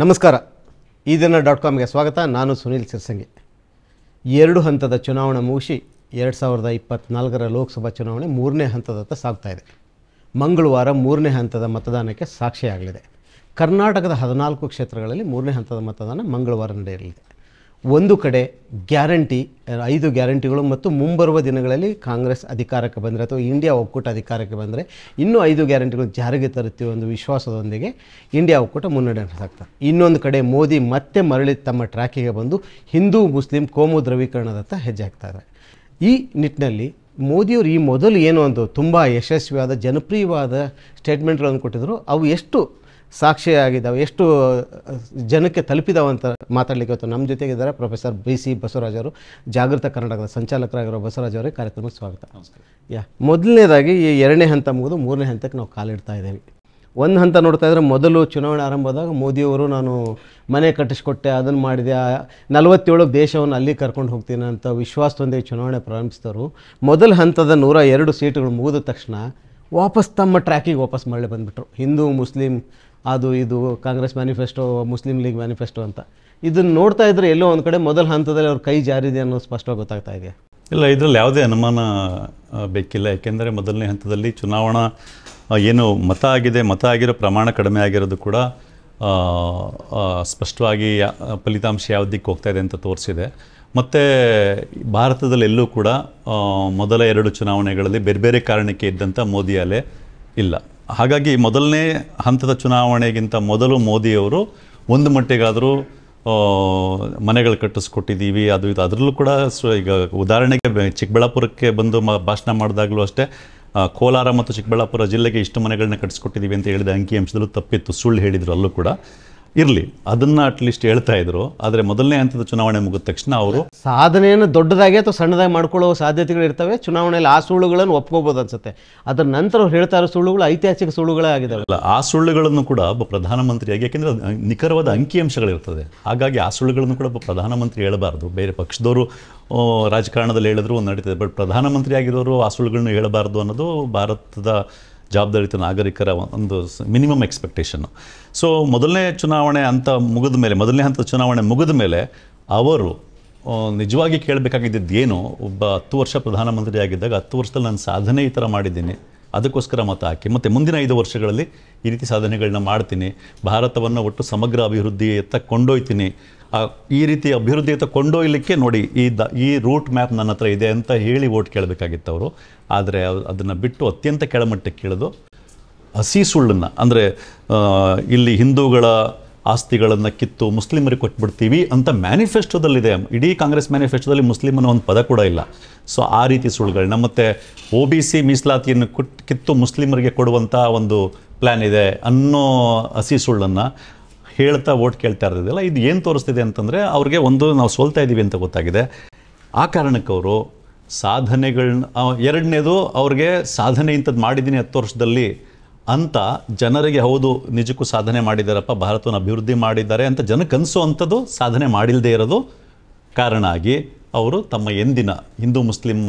ನಮಸ್ಕಾರ ಈ ದಿನ ಡಾಟ್ ಕಾಮ್ಗೆ ಸ್ವಾಗತ ನಾನು ಸುನೀಲ್ ಸಿರ್ಸಂಗಿ ಎರಡು ಹಂತದ ಚುನಾವಣೆ ಮುಗಿಸಿ ಎರಡು ಸಾವಿರದ ಇಪ್ಪತ್ತ್ನಾಲ್ಕರ ಲೋಕಸಭಾ ಚುನಾವಣೆ ಮೂರನೇ ಹಂತದತ್ತ ಸಾಗ್ತಾ ಇದೆ ಮಂಗಳವಾರ ಮೂರನೇ ಹಂತದ ಮತದಾನಕ್ಕೆ ಸಾಕ್ಷಿಯಾಗಲಿದೆ ಕರ್ನಾಟಕದ ಹದಿನಾಲ್ಕು ಕ್ಷೇತ್ರಗಳಲ್ಲಿ ಮೂರನೇ ಹಂತದ ಮತದಾನ ಮಂಗಳವಾರ ನಡೆಯಲಿದೆ ಒಂದು ಕಡೆ ಗ್ಯಾರಂಟಿ ಐದು ಗ್ಯಾರಂಟಿಗಳು ಮತ್ತು ಮುಂಬರುವ ದಿನಗಳಲ್ಲಿ ಕಾಂಗ್ರೆಸ್ ಅಧಿಕಾರಕ್ಕೆ ಬಂದರೆ ಅಥವಾ ಇಂಡಿಯಾ ಒಕ್ಕೂಟ ಅಧಿಕಾರಕ್ಕೆ ಬಂದರೆ ಇನ್ನೂ ಐದು ಗ್ಯಾರಂಟಿಗಳು ಜಾರಿಗೆ ತರುತ್ತೀವಿ ಒಂದು ವಿಶ್ವಾಸದೊಂದಿಗೆ ಇಂಡಿಯಾ ಒಕ್ಕೂಟ ಮುನ್ನಡೆ ಇನ್ನೊಂದು ಕಡೆ ಮೋದಿ ಮತ್ತೆ ಮರಳಿ ತಮ್ಮ ಟ್ರ್ಯಾಕಿಗೆ ಬಂದು ಹಿಂದೂ ಮುಸ್ಲಿಂ ಕೋಮು ದ್ರವೀಕರಣದತ್ತ ಹೆಜ್ಜೆ ಹಾಕ್ತಾರೆ ಈ ನಿಟ್ಟಿನಲ್ಲಿ ಮೋದಿಯವರು ಈ ಮೊದಲು ಏನು ಒಂದು ತುಂಬ ಯಶಸ್ವಿಯಾದ ಜನಪ್ರಿಯವಾದ ಸ್ಟೇಟ್ಮೆಂಟ್ಗಳನ್ನು ಕೊಟ್ಟಿದ್ರು ಅವು ಎಷ್ಟು ಸಾಕ್ಷಿಯಾಗಿದ್ದಾವೆ ಎಷ್ಟು ಜನಕ್ಕೆ ತಲುಪಿದಾವಂತ ಮಾತಾಡಲಿಕ್ಕೆ ಇವತ್ತು ನಮ್ಮ ಜೊತೆಗಿದ್ದಾರೆ ಪ್ರೊಫೆಸರ್ ಬಿ ಸಿ ಅವರು ಜಾಗೃತ ಕರ್ನಾಟಕದ ಸಂಚಾಲಕರಾಗಿರೋ ಬಸವರಾಜ್ ಅವರೇ ಕಾರ್ಯಕ್ರಮಕ್ಕೆ ಸ್ವಾಗತ ಯಾ ಮೊದಲನೇದಾಗಿ ಈ ಎರಡನೇ ಹಂತ ಮುಗಿದು ಮೂರನೇ ಹಂತಕ್ಕೆ ನಾವು ಕಾಲಿಡ್ತಾ ಇದ್ದೀವಿ ಒಂದು ಹಂತ ನೋಡ್ತಾ ಇದ್ದರೆ ಮೊದಲು ಚುನಾವಣೆ ಆರಂಭದಾಗ ಮೋದಿಯವರು ನಾನು ಮನೆ ಕಟ್ಟಿಸ್ಕೊಟ್ಟೆ ಅದನ್ನು ಮಾಡಿದೆ ನಲವತ್ತೇಳು ದೇಶವನ್ನು ಅಲ್ಲಿ ಕರ್ಕೊಂಡು ಹೋಗ್ತೀನಿ ಅಂತ ವಿಶ್ವಾಸದೊಂದಿಗೆ ಚುನಾವಣೆ ಪ್ರಾರಂಭಿಸಿದವರು ಮೊದಲ ಹಂತದ ನೂರ ಎರಡು ಸೀಟುಗಳು ಮುಗಿದ ತಕ್ಷಣ ವಾಪಸ್ ತಮ್ಮ ಟ್ರ್ಯಾಕಿಗೆ ವಾಪಸ್ ಮರಳಿ ಬಂದುಬಿಟ್ರು ಹಿಂದೂ ಮುಸ್ಲಿಂ ಅದು ಇದು ಕಾಂಗ್ರೆಸ್ ಮ್ಯಾನಿಫೆಸ್ಟೋ ಮುಸ್ಲಿಂ ಲೀಗ್ ಮ್ಯಾನಿಫೆಸ್ಟೋ ಅಂತ ಇದನ್ನು ನೋಡ್ತಾ ಇದ್ದರೆ ಎಲ್ಲೋ ಒಂದು ಕಡೆ ಮೊದಲ ಹಂತದಲ್ಲಿ ಅವ್ರ ಕೈ ಜಾರಿದೆ ಅನ್ನೋದು ಸ್ಪಷ್ಟವಾಗಿ ಗೊತ್ತಾಗ್ತಾ ಇದೆ ಇಲ್ಲ ಇದರಲ್ಲಿ ಯಾವುದೇ ಅನುಮಾನ ಬೇಕಿಲ್ಲ ಯಾಕೆಂದರೆ ಮೊದಲನೇ ಹಂತದಲ್ಲಿ ಚುನಾವಣಾ ಏನು ಮತ ಆಗಿದೆ ಮತ ಆಗಿರೋ ಪ್ರಮಾಣ ಕಡಿಮೆ ಆಗಿರೋದು ಕೂಡ ಸ್ಪಷ್ಟವಾಗಿ ಫಲಿತಾಂಶ ಯಾವ ಹೋಗ್ತಾ ಇದೆ ಅಂತ ತೋರಿಸಿದೆ ಮತ್ತು ಭಾರತದಲ್ಲೆಲ್ಲೂ ಕೂಡ ಮೊದಲ ಎರಡು ಚುನಾವಣೆಗಳಲ್ಲಿ ಬೇರೆ ಬೇರೆ ಕಾರಣಕ್ಕೆ ಇದ್ದಂಥ ಮೋದಿ ಅಲೆ ಇಲ್ಲ ಹಾಗಾಗಿ ಮೊದಲನೇ ಹಂತದ ಚುನಾವಣೆಗಿಂತ ಮೊದಲು ಮೋದಿಯವರು ಒಂದು ಮಟ್ಟಿಗಾದರೂ ಮನೆಗಳು ಕಟ್ಟಿಸ್ಕೊಟ್ಟಿದ್ದೀವಿ ಅದು ಇದು ಅದರಲ್ಲೂ ಕೂಡ ಸೊ ಈಗ ಉದಾಹರಣೆಗೆ ಚಿಕ್ಕಬಳ್ಳಾಪುರಕ್ಕೆ ಬಂದು ಮ ಭಾಷಣ ಮಾಡಿದಾಗಲೂ ಅಷ್ಟೇ ಕೋಲಾರ ಮತ್ತು ಚಿಕ್ಕಬಳ್ಳಾಪುರ ಜಿಲ್ಲೆಗೆ ಇಷ್ಟು ಮನೆಗಳನ್ನ ಕಟ್ಟಿಸ್ಕೊಟ್ಟಿದ್ದೀವಿ ಅಂತ ಹೇಳಿದ ಅಂಕಿಅಂಶದಲ್ಲೂ ತಪ್ಪಿತ್ತು ಸುಳ್ಳು ಹೇಳಿದರು ಅಲ್ಲೂ ಕೂಡ ಇರಲಿ ಅದನ್ನು ಅಟ್ಲೀಸ್ಟ್ ಹೇಳ್ತಾ ಇದ್ರು ಆದರೆ ಮೊದಲನೇ ಹಂತದ ಚುನಾವಣೆ ಮುಗಿದ ತಕ್ಷಣ ಅವರು ಸಾಧನೆಯನ್ನು ದೊಡ್ಡದಾಗಿ ಅಥವಾ ಸಣ್ಣದಾಗಿ ಮಾಡ್ಕೊಳ್ಳೋ ಸಾಧ್ಯತೆಗಳು ಇರ್ತವೆ ಚುನಾವಣೆಯಲ್ಲಿ ಆ ಸುಳ್ಳುಗಳನ್ನು ಒಪ್ಕೋಬೋದು ಅನ್ಸುತ್ತೆ ಅದರ ನಂತರ ಅವ್ರು ಹೇಳ್ತಾ ಇರೋ ಸುಳ್ಳುಗಳು ಐತಿಹಾಸಿಕ ಸುಳ್ಳುಗಳೇ ಆಗಿದ್ದಾವೆ ಅಲ್ಲ ಆ ಸುಳ್ಳುಗಳನ್ನು ಕೂಡ ಒಬ್ಬ ಪ್ರಧಾನಮಂತ್ರಿಯಾಗಿ ಯಾಕೆಂದರೆ ನಿಖರವಾದ ಅಂಕಿಅಂಶಗಳಿರ್ತದೆ ಹಾಗಾಗಿ ಆ ಸುಳ್ಳುಗಳನ್ನು ಕೂಡ ಒಬ್ಬ ಪ್ರಧಾನಮಂತ್ರಿ ಹೇಳಬಾರ್ದು ಬೇರೆ ಪಕ್ಷದವರು ರಾಜಕಾರಣದಲ್ಲಿ ಹೇಳಿದ್ರು ನಡೀತದೆ ಬಟ್ ಪ್ರಧಾನಮಂತ್ರಿ ಆಗಿರೋರು ಆ ಸುಳ್ಳುಗಳನ್ನು ಹೇಳಬಾರ್ದು ಅನ್ನೋದು ಭಾರತದ ಜವಾಬ್ದಾರಿತ ನಾಗರಿಕರ ಒಂದು ಮಿನಿಮಮ್ ಎಕ್ಸ್ಪೆಕ್ಟೇಷನ್ನು ಸೊ ಮೊದಲನೇ ಚುನಾವಣೆ ಅಂತ ಮುಗಿದ ಮೇಲೆ ಮೊದಲನೇ ಹಂತದ ಚುನಾವಣೆ ಮುಗಿದ ಮೇಲೆ ಅವರು ನಿಜವಾಗಿ ಕೇಳಬೇಕಾಗಿದ್ದೇನು ಏನು ಒಬ್ಬ ಹತ್ತು ವರ್ಷ ಪ್ರಧಾನಮಂತ್ರಿ ಆಗಿದ್ದಾಗ ಹತ್ತು ವರ್ಷದಲ್ಲಿ ನಾನು ಸಾಧನೆ ಈ ಥರ ಮಾಡಿದ್ದೀನಿ ಅದಕ್ಕೋಸ್ಕರ ಮತ ಹಾಕಿ ಮತ್ತು ಮುಂದಿನ ಐದು ವರ್ಷಗಳಲ್ಲಿ ಈ ರೀತಿ ಸಾಧನೆಗಳನ್ನ ಮಾಡ್ತೀನಿ ಭಾರತವನ್ನು ಒಟ್ಟು ಸಮಗ್ರ ಅಭಿವೃದ್ಧಿಯತ್ತ ಕೊಂಡೊಯ್ತೀನಿ ಈ ರೀತಿ ಅಭಿವೃದ್ಧಿಯತ್ತ ಕೊಂಡೊಯ್ಯಲಿಕ್ಕೆ ನೋಡಿ ಈ ದ ಈ ರೂಟ್ ಮ್ಯಾಪ್ ನನ್ನ ಹತ್ರ ಇದೆ ಅಂತ ಹೇಳಿ ಓಟ್ ಕೇಳಬೇಕಾಗಿತ್ತು ಅವರು ಆದರೆ ಅದನ್ನು ಬಿಟ್ಟು ಅತ್ಯಂತ ಕೆಳಮಟ್ಟಕ್ಕೆ ಇಳಿದು ಹಸಿ ಸುಳ್ಳನ್ನು ಅಂದರೆ ಇಲ್ಲಿ ಹಿಂದೂಗಳ ಆಸ್ತಿಗಳನ್ನು ಕಿತ್ತು ಮುಸ್ಲಿಮರಿಗೆ ಕೊಟ್ಬಿಡ್ತೀವಿ ಅಂತ ಮ್ಯಾನಿಫೆಸ್ಟೋದಲ್ಲಿದೆ ಇಡೀ ಕಾಂಗ್ರೆಸ್ ಮ್ಯಾನಿಫೆಸ್ಟೋದಲ್ಲಿ ಮುಸ್ಲಿಮ್ ಅನ್ನೋ ಒಂದು ಪದ ಕೂಡ ಇಲ್ಲ ಸೊ ಆ ರೀತಿ ಸುಳ್ಳುಗಳನ್ನ ಮತ್ತು ಒ ಬಿ ಸಿ ಮೀಸಲಾತಿಯನ್ನು ಕಿತ್ತು ಮುಸ್ಲಿಮರಿಗೆ ಕೊಡುವಂಥ ಒಂದು ಪ್ಲ್ಯಾನ್ ಇದೆ ಅನ್ನೋ ಹಸಿ ಸುಳ್ಳನ್ನು ಹೇಳ್ತಾ ಓಟ್ ಕೇಳ್ತಾ ಇರೋದಿಲ್ಲ ಇದು ಏನು ತೋರಿಸ್ತಿದೆ ಅಂತಂದರೆ ಅವ್ರಿಗೆ ಒಂದು ನಾವು ಸೋಲ್ತಾ ಇದ್ದೀವಿ ಅಂತ ಗೊತ್ತಾಗಿದೆ ಆ ಕಾರಣಕ್ಕವರು ಸಾಧನೆಗಳನ್ನ ಎರಡನೇದು ಅವ್ರಿಗೆ ಸಾಧನೆ ಇಂಥದ್ದು ಮಾಡಿದ್ದೀನಿ ಹತ್ತು ವರ್ಷದಲ್ಲಿ ಅಂತ ಜನರಿಗೆ ಹೌದು ನಿಜಕ್ಕೂ ಸಾಧನೆ ಮಾಡಿದ್ದಾರಪ್ಪ ಭಾರತವನ್ನು ಅಭಿವೃದ್ಧಿ ಮಾಡಿದ್ದಾರೆ ಅಂತ ಜನಕ್ಕೆ ಅನಿಸೋ ಅಂಥದ್ದು ಸಾಧನೆ ಮಾಡಿಲ್ಲದೆ ಇರೋದು ಕಾರಣ ಆಗಿ ಅವರು ತಮ್ಮ ಎಂದಿನ ಹಿಂದೂ ಮುಸ್ಲಿಂ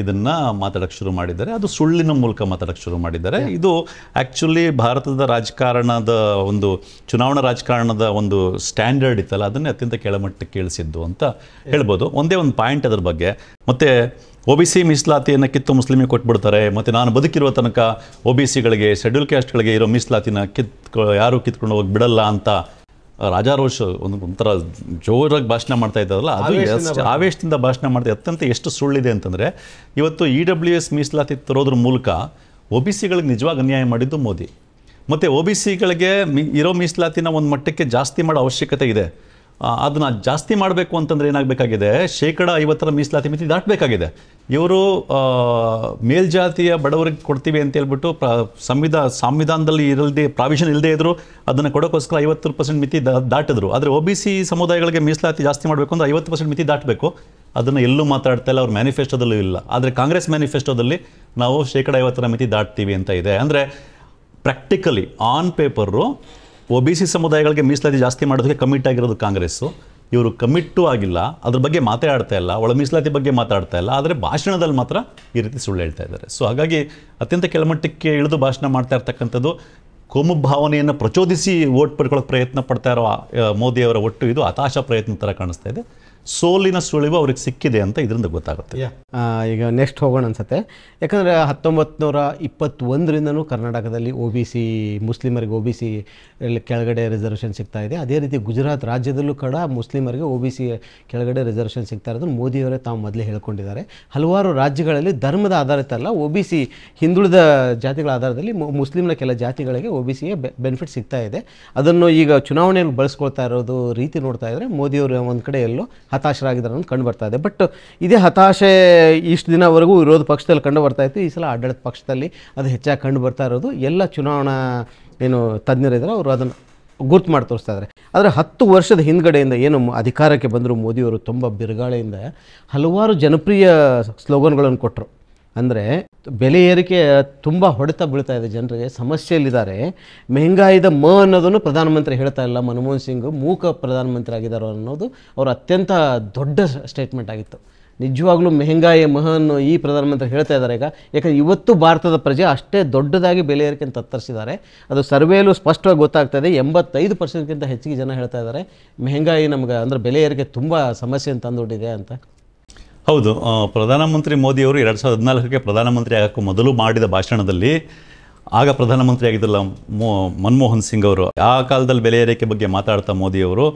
ಇದನ್ನು ಮಾತಾಡೋಕ್ಕೆ ಶುರು ಮಾಡಿದ್ದಾರೆ ಅದು ಸುಳ್ಳಿನ ಮೂಲಕ ಮಾತಾಡೋಕ್ಕೆ ಶುರು ಮಾಡಿದ್ದಾರೆ ಇದು ಆ್ಯಕ್ಚುಲಿ ಭಾರತದ ರಾಜಕಾರಣದ ಒಂದು ಚುನಾವಣಾ ರಾಜಕಾರಣದ ಒಂದು ಸ್ಟ್ಯಾಂಡರ್ಡ್ ಇತ್ತಲ್ಲ ಅದನ್ನೇ ಅತ್ಯಂತ ಕೆಳಮಟ್ಟಕ್ಕೆ ಕೇಳಿಸಿದ್ದು ಅಂತ ಹೇಳ್ಬೋದು ಒಂದೇ ಒಂದು ಪಾಯಿಂಟ್ ಅದ್ರ ಬಗ್ಗೆ ಮತ್ತು ಒ ಬಿ ಸಿ ಮೀಸಲಾತಿಯನ್ನು ಕಿತ್ತು ಮುಸ್ಲಿಮಿಗೆ ಕೊಟ್ಬಿಡ್ತಾರೆ ಮತ್ತು ನಾನು ಬದುಕಿರುವ ತನಕ ಒ ಬಿ ಸಿಗಳಿಗೆ ಶೆಡ್ಯೂಲ್ ಕ್ಯಾಸ್ಟ್ಗಳಿಗೆ ಇರೋ ಮೀಸಲಾತಿನ ಕಿತ್ ಯಾರೂ ಕಿತ್ಕೊಂಡು ಹೋಗಿ ಬಿಡಲ್ಲ ಅಂತ ರಾಜಾರೋಷ್ ಒಂದು ಒಂಥರ ಜೋರಾಗಿ ಭಾಷಣ ಮಾಡ್ತಾ ಇದ್ದಾರಲ್ಲ ಅದು ಆವೇಶದಿಂದ ಭಾಷಣ ಮಾಡ್ತಾ ಅತ್ಯಂತ ಎಷ್ಟು ಸುಳ್ಳಿದೆ ಅಂತಂದರೆ ಇವತ್ತು ಇ ಡಬ್ಲ್ಯೂ ಎಸ್ ಮೀಸಲಾತಿ ತರೋದ್ರ ಮೂಲಕ ಒ ಬಿ ಸಿಗಳಿಗೆ ನಿಜವಾಗಿ ಅನ್ಯಾಯ ಮಾಡಿದ್ದು ಮೋದಿ ಮತ್ತು ಒ ಬಿ ಸಿಗಳಿಗೆ ಇರೋ ಮೀಸಲಾತಿನ ಒಂದು ಮಟ್ಟಕ್ಕೆ ಜಾಸ್ತಿ ಮಾಡೋ ಅವಶ್ಯಕತೆ ಇದೆ ಅದನ್ನು ಜಾಸ್ತಿ ಮಾಡಬೇಕು ಅಂತಂದರೆ ಏನಾಗಬೇಕಾಗಿದೆ ಶೇಕಡ ಐವತ್ತರ ಮೀಸಲಾತಿ ಮಿತಿ ದಾಟಬೇಕಾಗಿದೆ ಇವರು ಮೇಲ್ಜಾತಿಯ ಬಡವರಿಗೆ ಕೊಡ್ತೀವಿ ಅಂತ ಹೇಳ್ಬಿಟ್ಟು ಪ್ರ ಸಂವಿಧಾನ ಸಂವಿಧಾನದಲ್ಲಿ ಇರಲ್ದೇ ಪ್ರಾವಿಷನ್ ಇಲ್ಲದೇ ಇದ್ದರೂ ಅದನ್ನು ಕೊಡೋಕ್ಕೋಸ್ಕರ ಐವತ್ತು ಪರ್ಸೆಂಟ್ ಮಿತಿ ದಾಟಿದ್ರು ಆದರೆ ಒ ಬಿ ಸಿ ಸಮುದಾಯಗಳಿಗೆ ಮೀಸಲಾತಿ ಜಾಸ್ತಿ ಮಾಡಬೇಕು ಅಂದರೆ ಐವತ್ತು ಪರ್ಸೆಂಟ್ ಮಿತಿ ದಾಟಬೇಕು ಅದನ್ನು ಎಲ್ಲೂ ಮಾತಾಡ್ತಾ ಇಲ್ಲ ಅವ್ರ ಮ್ಯಾನಿಫೆಸ್ಟೋದಲ್ಲೂ ಇಲ್ಲ ಆದರೆ ಕಾಂಗ್ರೆಸ್ ಮ್ಯಾನಿಫೆಸ್ಟೋದಲ್ಲಿ ನಾವು ಶೇಕಡ ಐವತ್ತರ ಮಿತಿ ದಾಟ್ತೀವಿ ಅಂತ ಇದೆ ಅಂದರೆ practically on paper O B C ಸಮುದಾಯಗಳಿಗೆ ಮೀಸಲಾತಿ ಜಾಸ್ತಿ ಮಾಡೋದಕ್ಕೆ ಕಮಿಟ್ ಆಗಿರೋದು ಕಾಂಗ್ರೆಸ್ಸು ಇವರು ಕಮಿಟ್ಟು ಆಗಿಲ್ಲ ಅದ್ರ ಬಗ್ಗೆ ಮಾತಾಡ್ತಾ ಇಲ್ಲ ಒಳ ಮೀಸಲಾತಿ ಬಗ್ಗೆ ಮಾತಾಡ್ತಾ ಇಲ್ಲ ಆದರೆ ಭಾಷಣದಲ್ಲಿ ಮಾತ್ರ ಈ ರೀತಿ ಸುಳ್ಳು ಹೇಳ್ತಾ ಇದ್ದಾರೆ ಸೊ ಹಾಗಾಗಿ ಅತ್ಯಂತ ಕೆಳಮಟ್ಟಕ್ಕೆ ಇಳಿದು ಭಾಷಣ ಮಾಡ್ತಾ ಇರ್ತಕ್ಕಂಥದ್ದು ಕೋಮು ಭಾವನೆಯನ್ನು ಪ್ರಚೋದಿಸಿ ವೋಟ್ ಪಡ್ಕೊಳ್ಳೋಕೆ ಪ್ರಯತ್ನ ಪಡ್ತಾ ಇರೋ ಮೋದಿಯವರ ಒಟ್ಟು ಇದು ಹತಾಶ ಪ್ರಯತ್ನ ಥರ ಕಾಣಿಸ್ತಾ ಇದೆ ಸೋಲಿನ ಸುಳಿವು ಅವ್ರಿಗೆ ಸಿಕ್ಕಿದೆ ಅಂತ ಇದರಿಂದ ಗೊತ್ತಾಗುತ್ತೆ ಈಗ ನೆಕ್ಸ್ಟ್ ಹೋಗೋಣ ಅನ್ಸುತ್ತೆ ಯಾಕಂದರೆ ಹತ್ತೊಂಬತ್ತು ನೂರ ಇಪ್ಪತ್ತೊಂದರಿಂದನೂ ಕರ್ನಾಟಕದಲ್ಲಿ ಒ ಬಿ ಸಿ ಮುಸ್ಲಿಮರಿಗೆ ಒ ಬಿ ಸಿ ಕೆಳಗಡೆ ರಿಸರ್ವೇಷನ್ ಸಿಗ್ತಾ ಇದೆ ಅದೇ ರೀತಿ ಗುಜರಾತ್ ರಾಜ್ಯದಲ್ಲೂ ಕೂಡ ಮುಸ್ಲಿಮರಿಗೆ ಒ ಬಿ ಸಿ ಕೆಳಗಡೆ ರಿಸರ್ವೇಷನ್ ಸಿಗ್ತಾ ಇರೋದನ್ನು ಮೋದಿಯವರೇ ತಾವು ಮೊದಲೇ ಹೇಳ್ಕೊಂಡಿದ್ದಾರೆ ಹಲವಾರು ರಾಜ್ಯಗಳಲ್ಲಿ ಧರ್ಮದ ಆಧಾರಿತ ಅಲ್ಲ ಒ ಬಿ ಸಿ ಹಿಂದುಳಿದ ಜಾತಿಗಳ ಆಧಾರದಲ್ಲಿ ಮುಸ್ಲಿಮ್ನ ಕೆಲ ಜಾತಿಗಳಿಗೆ ಒ ಬಿ ಸಿಗೆ ಬೆನಿಫಿಟ್ ಸಿಗ್ತಾ ಇದೆ ಅದನ್ನು ಈಗ ಚುನಾವಣೆಯಲ್ಲಿ ಬಳಸ್ಕೊಳ್ತಾ ಇರೋದು ರೀತಿ ನೋಡ್ತಾ ಇದ್ದರೆ ಮೋದಿಯವರು ಒಂದು ಕಡೆ ಎಲ್ಲೋ ಹತಾಶರಾಗಿದ್ದಾರೆ ಕಂಡು ಬರ್ತಾ ಇದೆ ಬಟ್ ಇದೇ ಹತಾಶೆ ಇಷ್ಟು ದಿನವರೆಗೂ ವಿರೋಧ ಪಕ್ಷದಲ್ಲಿ ಕಂಡು ಬರ್ತಾ ಇತ್ತು ಈ ಸಲ ಆಡಳಿತ ಪಕ್ಷದಲ್ಲಿ ಅದು ಹೆಚ್ಚಾಗಿ ಕಂಡು ಬರ್ತಾ ಇರೋದು ಎಲ್ಲ ಚುನಾವಣಾ ಏನು ತಜ್ಞರಿದ್ದಾರೆ ಅವರು ಅದನ್ನು ಗುರ್ತು ಮಾಡಿ ತೋರಿಸ್ತಾ ಇದ್ದಾರೆ ಆದರೆ ಹತ್ತು ವರ್ಷದ ಹಿಂದ್ಗಡೆಯಿಂದ ಏನು ಅಧಿಕಾರಕ್ಕೆ ಬಂದರು ಮೋದಿಯವರು ತುಂಬ ಬಿರುಗಾಳಿಯಿಂದ ಹಲವಾರು ಜನಪ್ರಿಯ ಸ್ಲೋಗನ್ಗಳನ್ನು ಕೊಟ್ಟರು ಅಂದರೆ ಬೆಲೆ ಏರಿಕೆ ತುಂಬ ಹೊಡೆತ ಬೀಳ್ತಾ ಇದೆ ಜನರಿಗೆ ಸಮಸ್ಯೆಯಲ್ಲಿದ್ದಾರೆ ಮೆಹಂಗಾಯಿದ ಮ ಅನ್ನೋದನ್ನು ಪ್ರಧಾನಮಂತ್ರಿ ಹೇಳ್ತಾ ಇಲ್ಲ ಮನಮೋಹನ್ ಸಿಂಗ್ ಮೂಕ ಪ್ರಧಾನಮಂತ್ರಿ ಆಗಿದ್ದಾರೆ ಅನ್ನೋದು ಅವರ ಅತ್ಯಂತ ದೊಡ್ಡ ಸ್ಟೇಟ್ಮೆಂಟ್ ಆಗಿತ್ತು ನಿಜವಾಗ್ಲೂ ಮೆಹಂಗಾಯಿ ಮಹನ್ ಈ ಪ್ರಧಾನಮಂತ್ರಿ ಹೇಳ್ತಾ ಇದ್ದಾರೆ ಈಗ ಯಾಕಂದರೆ ಇವತ್ತು ಭಾರತದ ಪ್ರಜೆ ಅಷ್ಟೇ ದೊಡ್ಡದಾಗಿ ಬೆಲೆ ಏರಿಕೆಯನ್ನು ತತ್ತರಿಸಿದ್ದಾರೆ ಅದು ಸರ್ವೇಲೂ ಸ್ಪಷ್ಟವಾಗಿ ಗೊತ್ತಾಗ್ತಾ ಇದೆ ಎಂಬತ್ತೈದು ಪರ್ಸೆಂಟ್ಗಿಂತ ಹೆಚ್ಚಿಗೆ ಜನ ಹೇಳ್ತಾ ಇದ್ದಾರೆ ಮೆಹಂಗಾಯಿ ನಮ್ಗೆ ಅಂದರೆ ಬೆಲೆ ಏರಿಕೆ ತುಂಬ ಸಮಸ್ಯೆಯನ್ನು ತಂದೊಡ್ಡಿದೆ ಅಂತ ಹೌದು ಪ್ರಧಾನಮಂತ್ರಿ ಮೋದಿಯವರು ಎರಡು ಸಾವಿರದ ಹದಿನಾಲ್ಕಕ್ಕೆ ಪ್ರಧಾನಮಂತ್ರಿ ಆಗೋಕ್ಕೂ ಮೊದಲು ಮಾಡಿದ ಭಾಷಣದಲ್ಲಿ ಆಗ ಪ್ರಧಾನಮಂತ್ರಿ ಆಗಿದ್ದಲ್ಲ ಮೋ ಮನಮೋಹನ್ ಸಿಂಗ್ ಅವರು ಆ ಕಾಲದಲ್ಲಿ ಬೆಲೆ ಏರಿಕೆ ಬಗ್ಗೆ ಮಾತಾಡ್ತಾ ಮೋದಿಯವರು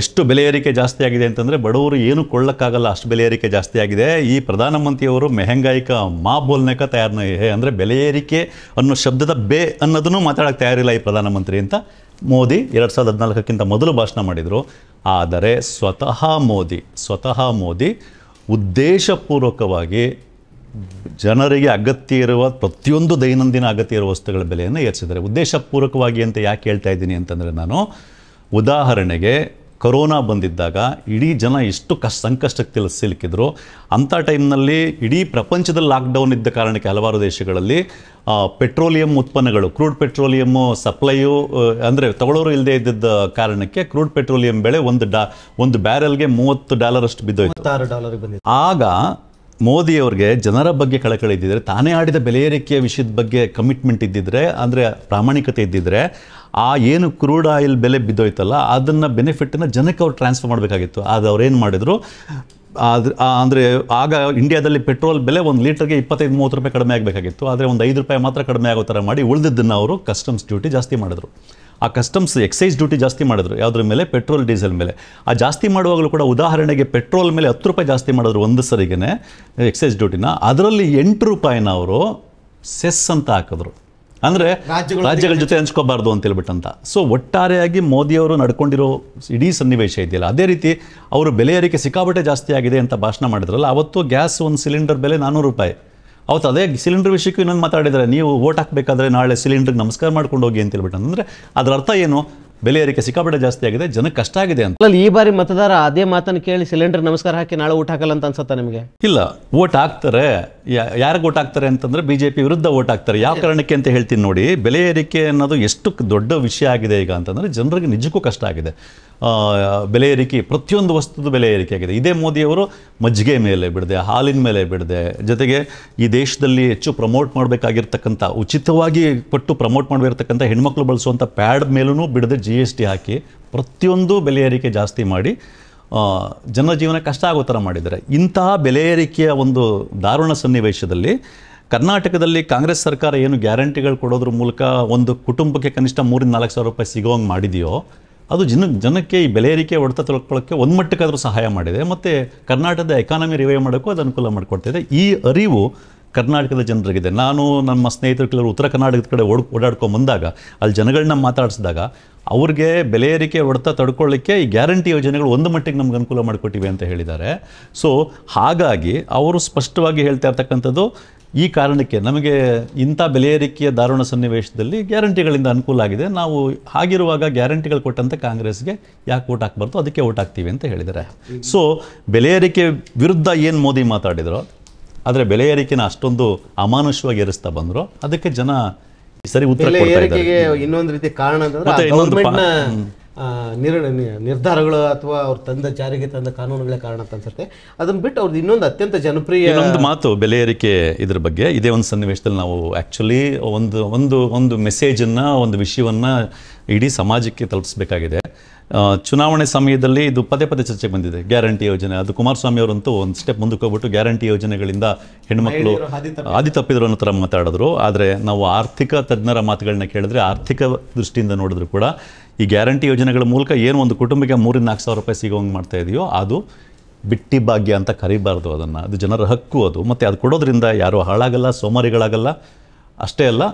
ಎಷ್ಟು ಬೆಲೆ ಏರಿಕೆ ಜಾಸ್ತಿ ಆಗಿದೆ ಅಂತಂದರೆ ಬಡವರು ಏನು ಕೊಳ್ಳೋಕ್ಕಾಗಲ್ಲ ಅಷ್ಟು ಬೆಲೆ ಏರಿಕೆ ಜಾಸ್ತಿ ಆಗಿದೆ ಈ ಪ್ರಧಾನಮಂತ್ರಿಯವರು ಮೆಹಂಗಾಯಿಕ ಮಾ ಬೋಲ್ನೇಕ ತಯಾರನ ಅಂದರೆ ಬೆಲೆ ಏರಿಕೆ ಅನ್ನೋ ಶಬ್ದದ ಬೇ ಅನ್ನೋದನ್ನು ಮಾತಾಡೋಕ್ಕೆ ತಯಾರಿಲ್ಲ ಈ ಪ್ರಧಾನಮಂತ್ರಿ ಅಂತ ಮೋದಿ ಎರಡು ಸಾವಿರದ ಹದಿನಾಲ್ಕಕ್ಕಿಂತ ಮೊದಲು ಭಾಷಣ ಮಾಡಿದರು ಆದರೆ ಸ್ವತಃ ಮೋದಿ ಸ್ವತಃ ಮೋದಿ ಉದ್ದೇಶಪೂರ್ವಕವಾಗಿ ಜನರಿಗೆ ಅಗತ್ಯ ಇರುವ ಪ್ರತಿಯೊಂದು ದೈನಂದಿನ ಅಗತ್ಯ ಇರುವ ವಸ್ತುಗಳ ಬೆಲೆಯನ್ನು ಏರಿಸಿದ್ದಾರೆ ಉದ್ದೇಶಪೂರ್ವಕವಾಗಿ ಅಂತ ಯಾಕೆ ಹೇಳ್ತಾ ಇದ್ದೀನಿ ಅಂತಂದರೆ ನಾನು ಉದಾಹರಣೆಗೆ ಕರೋನಾ ಬಂದಿದ್ದಾಗ ಇಡೀ ಜನ ಎಷ್ಟು ಕಷ್ಟ ಸಂಕಷ್ಟಕ್ಕೆ ತಿಲ್ ಸಿಲುಕಿದ್ರು ಅಂಥ ಟೈಮ್ನಲ್ಲಿ ಇಡೀ ಪ್ರಪಂಚದಲ್ಲಿ ಲಾಕ್ಡೌನ್ ಇದ್ದ ಕಾರಣಕ್ಕೆ ಹಲವಾರು ದೇಶಗಳಲ್ಲಿ ಪೆಟ್ರೋಲಿಯಂ ಉತ್ಪನ್ನಗಳು ಕ್ರೂಡ್ ಪೆಟ್ರೋಲಿಯಂ ಸಪ್ಲೈಯು ಅಂದರೆ ತಗೊಳ್ಳೋರು ಇಲ್ಲದೆ ಇದ್ದಿದ್ದ ಕಾರಣಕ್ಕೆ ಕ್ರೂಡ್ ಪೆಟ್ರೋಲಿಯಂ ಬೆಳೆ ಒಂದು ಡಾ ಒಂದು ಬ್ಯಾರಲ್ಗೆ ಮೂವತ್ತು ಅಷ್ಟು ಬಿದ್ದೋಯ್ತು ಆಗ ಮೋದಿಯವ್ರಿಗೆ ಜನರ ಬಗ್ಗೆ ಕಳಕಳಿ ಇದ್ದಿದ್ರೆ ತಾನೇ ಆಡಿದ ಬೆಲೆ ಏರಿಕೆಯ ವಿಷಯದ ಬಗ್ಗೆ ಕಮಿಟ್ಮೆಂಟ್ ಇದ್ದಿದ್ರೆ ಅಂದರೆ ಪ್ರಾಮಾಣಿಕತೆ ಇದ್ದಿದ್ರೆ ಆ ಏನು ಕ್ರೂಡ್ ಆಯಿಲ್ ಬೆಲೆ ಬಿದ್ದೋಯ್ತಲ್ಲ ಅದನ್ನು ಬೆನಿಫಿಟ್ನ ಜನಕ್ಕೆ ಅವ್ರು ಟ್ರಾನ್ಸ್ಫರ್ ಮಾಡಬೇಕಾಗಿತ್ತು ಅದು ಅವ್ರು ಏನು ಮಾಡಿದರು ಆದ್ರೆ ಅಂದರೆ ಆಗ ಇಂಡಿಯಾದಲ್ಲಿ ಪೆಟ್ರೋಲ್ ಬೆಲೆ ಒಂದು ಲೀಟರ್ಗೆ ಇಪ್ಪತ್ತೈದು ಮೂವತ್ತು ರೂಪಾಯಿ ಕಡಿಮೆ ಆಗಬೇಕಾಗಿತ್ತು ಆದರೆ ಒಂದು ಐದು ರೂಪಾಯಿ ಮಾತ್ರ ಕಡಿಮೆ ಆಗೋ ಥರ ಮಾಡಿ ಉಳಿದಿದ್ದನ್ನು ಅವರು ಕಸ್ಟಮ್ಸ್ ಡ್ಯೂಟಿ ಜಾಸ್ತಿ ಮಾಡಿದ್ರು ಆ ಕಸ್ಟಮ್ಸ್ ಎಕ್ಸೈಸ್ ಡ್ಯೂಟಿ ಜಾಸ್ತಿ ಮಾಡಿದ್ರು ಯಾವುದ್ರ ಮೇಲೆ ಪೆಟ್ರೋಲ್ ಡೀಸೆಲ್ ಮೇಲೆ ಆ ಜಾಸ್ತಿ ಮಾಡುವಾಗಲೂ ಕೂಡ ಉದಾಹರಣೆಗೆ ಪೆಟ್ರೋಲ್ ಮೇಲೆ ಹತ್ತು ರೂಪಾಯಿ ಜಾಸ್ತಿ ಮಾಡಿದ್ರು ಒಂದು ಸರಿಗೆ ಎಕ್ಸೈಸ್ ಡ್ಯೂಟಿನ ಅದರಲ್ಲಿ ಎಂಟು ರೂಪಾಯಿನ ಅವರು ಸೆಸ್ ಅಂತ ಹಾಕಿದ್ರು ಅಂದರೆ ರಾಜ್ಯಗಳ ಜೊತೆ ಹಂಚ್ಕೋಬಾರ್ದು ಅಂತ ಹೇಳ್ಬಿಟ್ಟಂತ ಸೊ ಒಟ್ಟಾರೆಯಾಗಿ ಮೋದಿಯವರು ನಡ್ಕೊಂಡಿರೋ ಇಡೀ ಸನ್ನಿವೇಶ ಇದೆಯಲ್ಲ ಅದೇ ರೀತಿ ಅವರು ಬೆಲೆ ಏರಿಕೆ ಸಿಕ್ಕಾಬಟ್ಟೆ ಜಾಸ್ತಿ ಆಗಿದೆ ಅಂತ ಭಾಷಣ ಮಾಡಿದ್ರಲ್ಲ ಅವತ್ತು ಗ್ಯಾಸ್ ಒಂದು ಸಿಲಿಂಡರ್ ಬೆಲೆ ನಾನ್ನೂರು ರೂಪಾಯಿ ಅವತ್ತು ಅದೇ ಸಿಲಿಂಡರ್ ವಿಷಯಕ್ಕೂ ಇನ್ನೊಂದು ಮಾತಾಡಿದರೆ ನೀವು ಓಟ್ ಹಾಕಬೇಕಾದ್ರೆ ನಾಳೆ ಸಿಲಿಂಡ್ರಿಗೆ ನಮಸ್ಕಾರ ಮಾಡ್ಕೊಂಡು ಹೋಗಿ ಅಂತ ಹೇಳ್ಬಿಟ್ಟು ಅಂದರೆ ಅದರ ಅರ್ಥ ಏನು ಬೆಲೆ ಏರಿಕೆ ಸಿಕ್ಕಾಪಟ್ಟೆ ಜಾಸ್ತಿ ಆಗಿದೆ ಜನಕ್ಕೆ ಕಷ್ಟ ಆಗಿದೆ ಅಂತ ಅಲ್ಲಿ ಈ ಬಾರಿ ಮತದಾರ ಅದೇ ಮಾತನ್ನು ಕೇಳಿ ಸಿಲಿಂಡರ್ ನಮಸ್ಕಾರ ಹಾಕಿ ನಾಳೆ ಊಟ ಹಾಕಲ್ಲ ಅಂತ ಅನ್ಸುತ್ತಾ ನಿಮಗೆ ಇಲ್ಲ ಓಟ್ ಹಾಕ್ತಾರೆ ಯಾರಿಗೆ ಓಟ್ ಹಾಕ್ತಾರೆ ಅಂತಂದ್ರೆ ಬಿಜೆಪಿ ವಿರುದ್ಧ ಓಟ್ ಹಾಕ್ತಾರೆ ಯಾವ ಕಾರಣಕ್ಕೆ ಅಂತ ಹೇಳ್ತೀನಿ ನೋಡಿ ಬೆಲೆ ಏರಿಕೆ ಅನ್ನೋದು ಎಷ್ಟು ದೊಡ್ಡ ವಿಷಯ ಆಗಿದೆ ಈಗ ಅಂತಂದ್ರೆ ಜನರಿಗೆ ನಿಜಕ್ಕೂ ಕಷ್ಟ ಆಗಿದೆ ಬೆಲೆ ಏರಿಕೆ ಪ್ರತಿಯೊಂದು ವಸ್ತುದು ಬೆಲೆ ಏರಿಕೆ ಆಗಿದೆ ಇದೇ ಮೋದಿಯವರು ಮಜ್ಜಿಗೆ ಮೇಲೆ ಬಿಡದೆ ಹಾಲಿನ ಮೇಲೆ ಬಿಡದೆ ಜೊತೆಗೆ ಈ ದೇಶದಲ್ಲಿ ಹೆಚ್ಚು ಪ್ರಮೋಟ್ ಮಾಡಬೇಕಾಗಿರ್ತಕ್ಕಂಥ ಉಚಿತವಾಗಿ ಪಟ್ಟು ಪ್ರಮೋಟ್ ಮಾಡಬೇಕಿರ್ತಕ್ಕಂಥ ಹೆಣ್ಮಕ್ಳು ಬಳಸುವಂಥ ಪ್ಯಾಡ್ ಮೇಲೂ ಬಿಡದೆ ಜಿ ಎಸ್ ಟಿ ಹಾಕಿ ಪ್ರತಿಯೊಂದು ಬೆಲೆ ಏರಿಕೆ ಜಾಸ್ತಿ ಮಾಡಿ ಜನಜೀವನ ಕಷ್ಟ ಆಗೋ ಥರ ಮಾಡಿದ್ದಾರೆ ಇಂತಹ ಬೆಲೆ ಏರಿಕೆಯ ಒಂದು ದಾರುಣ ಸನ್ನಿವೇಶದಲ್ಲಿ ಕರ್ನಾಟಕದಲ್ಲಿ ಕಾಂಗ್ರೆಸ್ ಸರ್ಕಾರ ಏನು ಗ್ಯಾರಂಟಿಗಳು ಕೊಡೋದ್ರ ಮೂಲಕ ಒಂದು ಕುಟುಂಬಕ್ಕೆ ಕನಿಷ್ಠ ಮೂರಿಂದ ನಾಲ್ಕು ಸಾವಿರ ರೂಪಾಯಿ ಸಿಗೋಂಗೆ ಮಾಡಿದೆಯೋ ಅದು ಜನ ಜನಕ್ಕೆ ಈ ಬೆಲೆ ಏರಿಕೆ ಹೊಡೆತ ತೊಳ್ಕೊಳ್ಳೋಕ್ಕೆ ಒಂದು ಮಟ್ಟಕ್ಕಾದರೂ ಸಹಾಯ ಮಾಡಿದೆ ಮತ್ತು ಕರ್ನಾಟಕದ ಎಕಾನಮಿ ರಿವೈವ್ ಮಾಡೋಕ್ಕೂ ಅದು ಅನುಕೂಲ ಮಾಡಿಕೊಡ್ತಿದೆ ಈ ಅರಿವು ಕರ್ನಾಟಕದ ಜನರಿಗಿದೆ ನಾನು ನಮ್ಮ ಸ್ನೇಹಿತರು ಕೆಲವರು ಉತ್ತರ ಕರ್ನಾಟಕದ ಕಡೆ ಓಡ್ ಓಡಾಡ್ಕೊಂಡು ಬಂದಾಗ ಅಲ್ಲಿ ಜನಗಳನ್ನ ಮಾತಾಡಿಸಿದಾಗ ಅವ್ರಿಗೆ ಬೆಲೆ ಏರಿಕೆ ಹೊಡೆತ ತಡ್ಕೊಳ್ಳಿಕ್ಕೆ ಈ ಗ್ಯಾರಂಟಿ ಯೋಜನೆಗಳು ಒಂದು ಮಟ್ಟಿಗೆ ನಮ್ಗೆ ಅನುಕೂಲ ಮಾಡಿಕೊಟ್ಟಿವೆ ಅಂತ ಹೇಳಿದ್ದಾರೆ ಸೊ ಹಾಗಾಗಿ ಅವರು ಸ್ಪಷ್ಟವಾಗಿ ಹೇಳ್ತಾ ಇರ್ತಕ್ಕಂಥದ್ದು ಈ ಕಾರಣಕ್ಕೆ ನಮಗೆ ಇಂಥ ಬೆಲೆ ಏರಿಕೆಯ ದಾರುಣ ಸನ್ನಿವೇಶದಲ್ಲಿ ಗ್ಯಾರಂಟಿಗಳಿಂದ ಅನುಕೂಲ ಆಗಿದೆ ನಾವು ಹಾಗಿರುವಾಗ ಗ್ಯಾರಂಟಿಗಳು ಕೊಟ್ಟಂತೆ ಕಾಂಗ್ರೆಸ್ಗೆ ಯಾಕೆ ಓಟ್ ಹಾಕ್ಬಾರ್ದು ಅದಕ್ಕೆ ಓಟ್ ಹಾಕ್ತೀವಿ ಅಂತ ಹೇಳಿದ್ದಾರೆ ಸೊ ಬೆಲೆ ಏರಿಕೆ ವಿರುದ್ಧ ಏನು ಮೋದಿ ಮಾತಾಡಿದ್ರು ಆದರೆ ಬೆಲೆ ಏರಿಕೆನ ಅಷ್ಟೊಂದು ಅಮಾನುಷವಾಗಿ ಏರಿಸ್ತಾ ಬಂದರು ಅದಕ್ಕೆ ಜನ ಸರಿ ಉತ್ತರ ಇನ್ನೊಂದು ರೀತಿ ಕಾರಣ ನಿರ್ಣಯ ನಿರ್ಧಾರಗಳು ಅಥವಾ ಅವ್ರು ತಂದ ಜಾರಿಗೆ ತಂದ ಕಾನೂನುಗಳೇ ಕಾರಣ ಅಂತ ಅನ್ಸುತ್ತೆ ಅದನ್ನು ಬಿಟ್ಟು ಅವ್ರದ್ದು ಇನ್ನೊಂದು ಅತ್ಯಂತ ಜನಪ್ರಿಯ ಒಂದು ಮಾತು ಬೆಲೆ ಏರಿಕೆ ಇದ್ರ ಬಗ್ಗೆ ಇದೇ ಒಂದು ಸನ್ನಿವೇಶದಲ್ಲಿ ನಾವು ಆಕ್ಚುಲಿ ಒಂದು ಒಂದು ಒಂದು ಮೆಸೇಜನ್ನು ಒಂದು ವಿಷಯವನ್ನ ಇಡೀ ಸಮಾಜಕ್ಕೆ ತಲುಪಿಸಬೇಕಾಗಿದೆ ಚುನಾವಣೆ ಸಮಯದಲ್ಲಿ ಇದು ಪದೇ ಪದೇ ಚರ್ಚೆಗೆ ಬಂದಿದೆ ಗ್ಯಾರಂಟಿ ಯೋಜನೆ ಅದು ಕುಮಾರಸ್ವಾಮಿ ಅವರಂತೂ ಒಂದು ಸ್ಟೆಪ್ ಮುಂದಕ್ಕೆ ಹೋಗ್ಬಿಟ್ಟು ಗ್ಯಾರಂಟಿ ಯೋಜನೆಗಳಿಂದ ಹೆಣ್ಮಕ್ಳು ಆದಿ ತಪ್ಪಿದ್ರು ಅನ್ನೋ ತರ ಮಾತಾಡಿದ್ರು ಆದರೆ ನಾವು ಆರ್ಥಿಕ ತಜ್ಞರ ಮಾತುಗಳನ್ನ ಕೇಳಿದ್ರೆ ಆರ್ಥಿಕ ದೃಷ್ಟಿಯಿಂದ ನೋಡಿದ್ರು ಕೂಡ ಈ ಗ್ಯಾರಂಟಿ ಯೋಜನೆಗಳ ಮೂಲಕ ಏನು ಒಂದು ಕುಟುಂಬಕ್ಕೆ ಮೂರಿಂದ ನಾಲ್ಕು ಸಾವಿರ ರೂಪಾಯಿ ಸಿಗೋಂಗೆ ಮಾಡ್ತಾ ಇದೆಯೋ ಅದು ಬಿಟ್ಟಿ ಭಾಗ್ಯ ಅಂತ ಕರಿಬಾರ್ದು ಅದನ್ನು ಅದು ಜನರ ಹಕ್ಕು ಅದು ಮತ್ತು ಅದು ಕೊಡೋದ್ರಿಂದ ಯಾರೂ ಹಾಳಾಗಲ್ಲ ಸೋಮಾರಿಗಳಾಗಲ್ಲ ಅಷ್ಟೇ ಅಲ್ಲ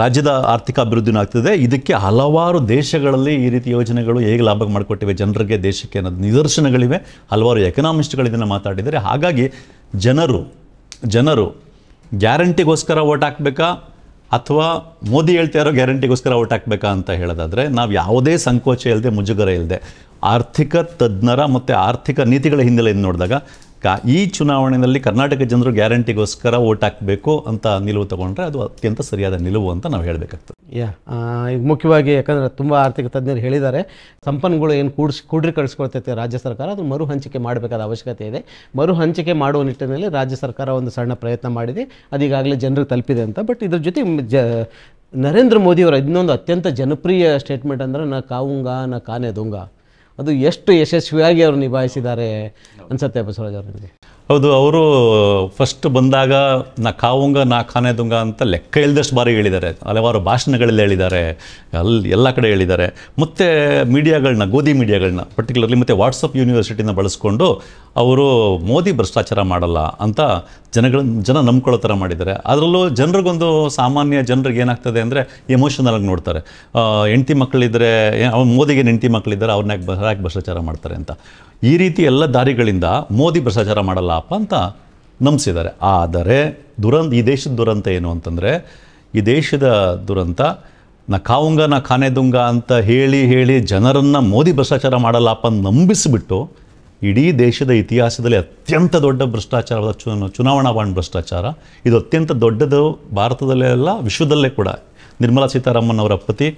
ರಾಜ್ಯದ ಆರ್ಥಿಕ ಅಭಿವೃದ್ಧಿನೂ ಆಗ್ತದೆ ಇದಕ್ಕೆ ಹಲವಾರು ದೇಶಗಳಲ್ಲಿ ಈ ರೀತಿ ಯೋಜನೆಗಳು ಹೇಗೆ ಲಾಭ ಮಾಡಿಕೊಟ್ಟಿವೆ ಜನರಿಗೆ ದೇಶಕ್ಕೆ ಅನ್ನೋದು ನಿದರ್ಶನಗಳಿವೆ ಹಲವಾರು ಎಕನಾಮಿಸ್ಟ್ಗಳು ಇದನ್ನು ಮಾತಾಡಿದರೆ ಹಾಗಾಗಿ ಜನರು ಜನರು ಗ್ಯಾರಂಟಿಗೋಸ್ಕರ ಓಟ್ ಹಾಕ್ಬೇಕಾ ಅಥವಾ ಮೋದಿ ಹೇಳ್ತಾ ಇರೋ ಗ್ಯಾರಂಟಿಗೋಸ್ಕರ ಓಟ್ ಹಾಕಬೇಕಾ ಅಂತ ಹೇಳೋದಾದರೆ ನಾವು ಯಾವುದೇ ಸಂಕೋಚ ಇಲ್ಲದೆ ಮುಜುಗರ ಇಲ್ಲದೆ ಆರ್ಥಿಕ ತಜ್ಞರ ಮತ್ತು ಆರ್ಥಿಕ ನೀತಿಗಳ ಹಿನ್ನೆಲೆಯನ್ನು ನೋಡಿದಾಗ ಈ ಚುನಾವಣೆಯಲ್ಲಿ ಕರ್ನಾಟಕ ಜನರು ಗ್ಯಾರಂಟಿಗೋಸ್ಕರ ಓಟ್ ಹಾಕಬೇಕು ಅಂತ ನಿಲುವು ತಗೊಂಡ್ರೆ ಅದು ಅತ್ಯಂತ ಸರಿಯಾದ ನಿಲುವು ಅಂತ ನಾವು ಹೇಳಬೇಕಾಗ್ತದೆ ಯಾ ಈಗ ಮುಖ್ಯವಾಗಿ ಯಾಕಂದರೆ ತುಂಬ ಆರ್ಥಿಕ ತಜ್ಞರು ಹೇಳಿದ್ದಾರೆ ಸಂಪನ್ಗಳು ಏನು ಕೂಡಿಸಿ ಕೂಡ್ರಿ ಕಳಿಸ್ಕೊಳ್ತೈತೆ ರಾಜ್ಯ ಸರ್ಕಾರ ಅದು ಮರು ಹಂಚಿಕೆ ಮಾಡಬೇಕಾದ ಅವಶ್ಯಕತೆ ಇದೆ ಮರು ಹಂಚಿಕೆ ಮಾಡುವ ನಿಟ್ಟಿನಲ್ಲಿ ರಾಜ್ಯ ಸರ್ಕಾರ ಒಂದು ಸಣ್ಣ ಪ್ರಯತ್ನ ಮಾಡಿದೆ ಅದೀಗಾಗಲೇ ಜನರಿಗೆ ತಲುಪಿದೆ ಅಂತ ಬಟ್ ಇದ್ರ ಜೊತೆ ಜ ನರೇಂದ್ರ ಮೋದಿಯವರ ಇನ್ನೊಂದು ಅತ್ಯಂತ ಜನಪ್ರಿಯ ಸ್ಟೇಟ್ಮೆಂಟ್ ಅಂದರೆ ನಾ ಕಾವುಂಗ ನಾ ಕಾನೆ ಅದು ಎಷ್ಟು ಯಶಸ್ವಿಯಾಗಿ ಅವರು ನಿಭಾಯಿಸಿದ್ದಾರೆ ಅನ್ಸತ್ತೆ ಬಸವರಾಜ್ ನಿಮಗೆ ಹೌದು ಅವರು ಫಸ್ಟ್ ಬಂದಾಗ ನಾ ಕಾವುಂಗ ನಾ ದುಂಗ ಅಂತ ಲೆಕ್ಕ ಇಲ್ದಷ್ಟು ಬಾರಿ ಹೇಳಿದ್ದಾರೆ ಹಲವಾರು ಭಾಷಣಗಳಲ್ಲಿ ಹೇಳಿದ್ದಾರೆ ಅಲ್ಲಿ ಎಲ್ಲ ಕಡೆ ಹೇಳಿದ್ದಾರೆ ಮತ್ತು ಮೀಡಿಯಾಗಳನ್ನ ಗೋಧಿ ಮೀಡಿಯಾಗಳನ್ನ ಪರ್ಟಿಕ್ಯುಲರ್ಲಿ ಮತ್ತು ವಾಟ್ಸಪ್ ಯೂನಿವರ್ಸಿಟಿನ ಬಳಸ್ಕೊಂಡು ಅವರು ಮೋದಿ ಭ್ರಷ್ಟಾಚಾರ ಮಾಡಲ್ಲ ಅಂತ ಜನಗಳನ್ನ ಜನ ನಂಬ್ಕೊಳ್ಳೋ ಥರ ಮಾಡಿದ್ದಾರೆ ಅದರಲ್ಲೂ ಜನರಿಗೊಂದು ಸಾಮಾನ್ಯ ಜನರಿಗೆ ಏನಾಗ್ತದೆ ಅಂದರೆ ಎಮೋಷನಲ್ ಆಗಿ ನೋಡ್ತಾರೆ ಹೆಂಡ್ತಿ ಮಕ್ಕಳಿದ್ದರೆ ಅವ್ನು ಮೋದಿಗೆ ಹೆಂಡತಿ ಮಕ್ಕಳಿದ್ದಾರೆ ಅವ್ರನ್ನ ಯಾಕೆ ಭ್ರಷ್ಟಾಚಾರ ಮಾಡ್ತಾರೆ ಅಂತ ಈ ರೀತಿ ಎಲ್ಲ ದಾರಿಗಳಿಂದ ಮೋದಿ ಭ್ರಷ್ಟಾಚಾರ ಮಾಡಲ್ಲ ಅಪ್ಪ ಅಂತ ನಂಬಿಸಿದ್ದಾರೆ ಆದರೆ ದುರಂತ ಈ ದೇಶದ ದುರಂತ ಏನು ಅಂತಂದರೆ ಈ ದೇಶದ ದುರಂತ ನಾ ಕಾವುಂಗ ನಾ ಖಾನೆದುಂಗ ಅಂತ ಹೇಳಿ ಹೇಳಿ ಜನರನ್ನು ಮೋದಿ ಭ್ರಷ್ಟಾಚಾರ ಮಾಡಲ್ಲಪ್ಪ ನಂಬಿಸಿಬಿಟ್ಟು ಇಡೀ ದೇಶದ ಇತಿಹಾಸದಲ್ಲಿ ಅತ್ಯಂತ ದೊಡ್ಡ ಭ್ರಷ್ಟಾಚಾರದ ಚು ಚುನಾವಣಾ ಬಾಂಡ್ ಭ್ರಷ್ಟಾಚಾರ ಇದು ಅತ್ಯಂತ ದೊಡ್ಡದು ಭಾರತದಲ್ಲೇ ಅಲ್ಲ ವಿಶ್ವದಲ್ಲೇ ಕೂಡ ನಿರ್ಮಲಾ ಸೀತಾರಾಮನ್ ಅವರ ಪತಿ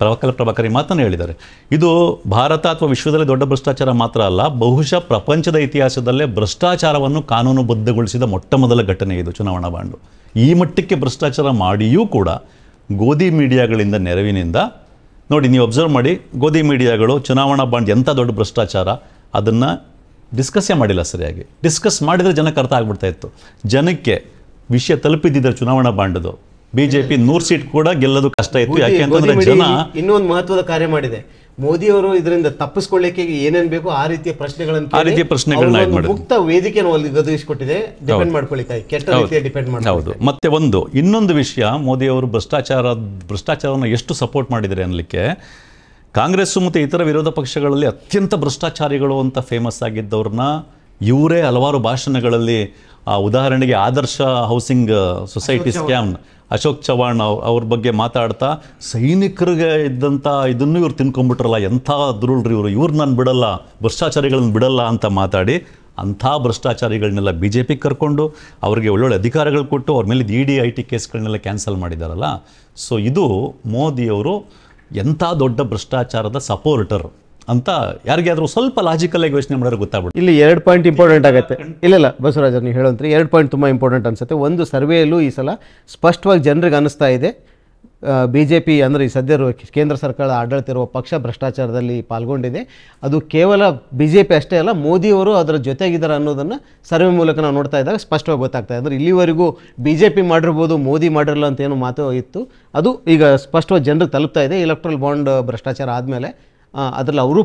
ಪ್ರವಕಲ ಪ್ರಭಾಕರಿ ಮಾತನ್ನು ಹೇಳಿದ್ದಾರೆ ಇದು ಭಾರತ ಅಥವಾ ವಿಶ್ವದಲ್ಲೇ ದೊಡ್ಡ ಭ್ರಷ್ಟಾಚಾರ ಮಾತ್ರ ಅಲ್ಲ ಬಹುಶಃ ಪ್ರಪಂಚದ ಇತಿಹಾಸದಲ್ಲೇ ಭ್ರಷ್ಟಾಚಾರವನ್ನು ಕಾನೂನುಬದ್ಧಗೊಳಿಸಿದ ಮೊಟ್ಟ ಮೊದಲ ಘಟನೆ ಇದು ಚುನಾವಣಾ ಬಾಂಡು ಈ ಮಟ್ಟಕ್ಕೆ ಭ್ರಷ್ಟಾಚಾರ ಮಾಡಿಯೂ ಕೂಡ ಗೋಧಿ ಮೀಡಿಯಾಗಳಿಂದ ನೆರವಿನಿಂದ ನೋಡಿ ನೀವು ಅಬ್ಸರ್ವ್ ಮಾಡಿ ಗೋಧಿ ಮೀಡಿಯಾಗಳು ಚುನಾವಣಾ ಬಾಂಡ್ ಎಂಥ ದೊಡ್ಡ ಭ್ರಷ್ಟಾಚಾರ ಅದನ್ನು ಡಿಸ್ಕಸ್ಸೇ ಮಾಡಿಲ್ಲ ಸರಿಯಾಗಿ ಡಿಸ್ಕಸ್ ಮಾಡಿದರೆ ಜನಕ್ಕೆ ಅರ್ಥ ಆಗ್ಬಿಡ್ತಾ ಇತ್ತು ಜನಕ್ಕೆ ವಿಷಯ ತಲುಪಿದ್ದಿದ್ರೆ ಚುನಾವಣಾ ಬಾಂಡದು ಬಿಜೆಪಿ ನೂರು ಸೀಟ್ ಕೂಡ ಗೆಲ್ಲೋದು ಕಷ್ಟ ಇತ್ತು ಯಾಕೆ ಜನ ಇನ್ನೊಂದು ಮಹತ್ವದ ಕಾರ್ಯ ಮಾಡಿದೆ ಮೋದಿ ಅವರು ಇದರಿಂದ ತಪ್ಪಿಸ್ಕೊಳ್ಳಿಕ್ಕೆ ಏನೇನ್ ಬೇಕು ಆ ರೀತಿಯ ಪ್ರಶ್ನೆಗಳನ್ನು ಆ ರೀತಿಯ ಪ್ರಶ್ನೆಗಳನ್ನ ಮುಕ್ತ ವೇದಿಕೆಯನ್ನು ಅಲ್ಲಿ ಒದಗಿಸಿಕೊಟ್ಟಿದೆ ಡಿಪೆಂಡ್ ಮಾಡ್ಕೊಳ್ಳಿಕ್ಕೆ ಕೆಟ್ಟ ರೀತಿಯ ಡಿಪೆಂಡ್ ಮಾಡಿ ಹೌದು ಮತ್ತೆ ಒಂದು ಇನ್ನೊಂದು ವಿಷಯ ಮೋದಿ ಅವರು ಭ್ರಷ್ಟಾಚಾರ ಭ್ರಷ್ಟಾಚಾರವನ್ನು ಎಷ್ಟು ಸಪೋರ್ಟ್ ಮಾಡಿದರೆ ಅನ್ಲಿಕ್ಕೆ ಕಾಂಗ್ರೆಸ್ಸು ಮತ್ತು ಇತರ ವಿರೋಧ ಪಕ್ಷಗಳಲ್ಲಿ ಅತ್ಯಂತ ಭ್ರಷ್ಟಾಚಾರಿಗಳು ಅಂತ ಫೇಮಸ್ ಆಗಿದ್ದವ್ರನ್ನ ಇವರೇ ಹಲವಾರು ಭಾಷಣಗಳಲ್ಲಿ ಉದಾಹರಣೆಗೆ Adarsh housing society scam Ashok Chavan ಅವ್ರ ಬಗ್ಗೆ ಮಾತಾಡ್ತಾ ಸೈನಿಕರಿಗೆ ಇದ್ದಂಥ ಇದನ್ನು ಇವ್ರು ತಿನ್ಕೊಂಡ್ಬಿಟ್ರಲ್ಲ ಎಂಥ ದುರುಳ್ರಿ ಇವರು ಇವ್ರು ನಾನು ಬಿಡಲ್ಲ ಭ್ರಷ್ಟಾಚಾರಿಗಳನ್ನ ಬಿಡಲ್ಲ ಅಂತ ಮಾತಾಡಿ ಅಂಥ ಭ್ರಷ್ಟಾಚಾರಿಗಳನ್ನೆಲ್ಲ ಬಿ ಜೆ ಪಿಗೆ ಕರ್ಕೊಂಡು ಅವರಿಗೆ ಒಳ್ಳೊಳ್ಳೆ ಅಧಿಕಾರಗಳು ಕೊಟ್ಟು ಅವ್ರ ಮೇಲೆ E e D I T ಕೇಸ್ಗಳನ್ನೆಲ್ಲ ಕ್ಯಾನ್ಸಲ್ ಮಾಡಿದಾರಲ್ಲ ಸೊ ಇದು ಮೋದಿಯವರು ಎಂಥ ದೊಡ್ಡ ಭ್ರಷ್ಟಾಚಾರದ ಸಪೋರ್ಟರ್ ಅಂತ ಯಾರಿಗಾದರೂ ಸ್ವಲ್ಪ ಆಗಿ ಯೋಚನೆ ಮಾಡೋರು ಗೊತ್ತಾಗ್ಬಿಡುತ್ತೆ ಇಲ್ಲಿ ಎರಡು ಪಾಯಿಂಟ್ ಇಂಪಾರ್ಟೆಂಟ್ ಆಗುತ್ತೆ ಇಲ್ಲ ಇಲ್ಲ ಬಸವರಾಜ್ ನೀವು ಹೇಳೋಂತ್ರಿ ಎರಡು ಪಾಯಿಂಟ್ ತುಂಬ ಇಂಪಾರ್ಟೆಂಟ್ ಅನಿಸುತ್ತೆ ಒಂದು ಸರ್ವೆಯಲ್ಲೂ ಈ ಸಲ ಸ್ಪಷ್ಟವಾಗಿ ಜನರಿಗೆ ಅನ್ನಿಸ್ತಾ ಇದೆ ಬಿ ಜೆ ಪಿ ಅಂದರೆ ಈ ಸದ್ಯ ಕೇಂದ್ರ ಸರ್ಕಾರ ಆಡಳಿತ ಇರುವ ಪಕ್ಷ ಭ್ರಷ್ಟಾಚಾರದಲ್ಲಿ ಪಾಲ್ಗೊಂಡಿದೆ ಅದು ಕೇವಲ ಬಿ ಜೆ ಪಿ ಅಷ್ಟೇ ಅಲ್ಲ ಮೋದಿಯವರು ಅದರ ಜೊತೆಗಿದ್ದಾರೆ ಅನ್ನೋದನ್ನು ಸರ್ವೆ ಮೂಲಕ ನಾವು ನೋಡ್ತಾ ಇದ್ದಾಗ ಸ್ಪಷ್ಟವಾಗಿ ಗೊತ್ತಾಗ್ತಾ ಇದ್ದಾರೆ ಇಲ್ಲಿವರೆಗೂ ಬಿ ಜೆ ಪಿ ಮಾಡಿರ್ಬೋದು ಮೋದಿ ಮಾಡಿರಲ್ಲ ಅಂತ ಏನು ಮಾತು ಇತ್ತು ಅದು ಈಗ ಸ್ಪಷ್ಟವಾಗಿ ಜನರಿಗೆ ತಲುಪ್ತಾ ಇದೆ ಎಲೆಕ್ಟ್ರಲ್ ಬಾಂಡ್ ಭ್ರಷ್ಟಾಚಾರ ಆದಮೇಲೆ ಅದರಲ್ಲಿ ಅವರು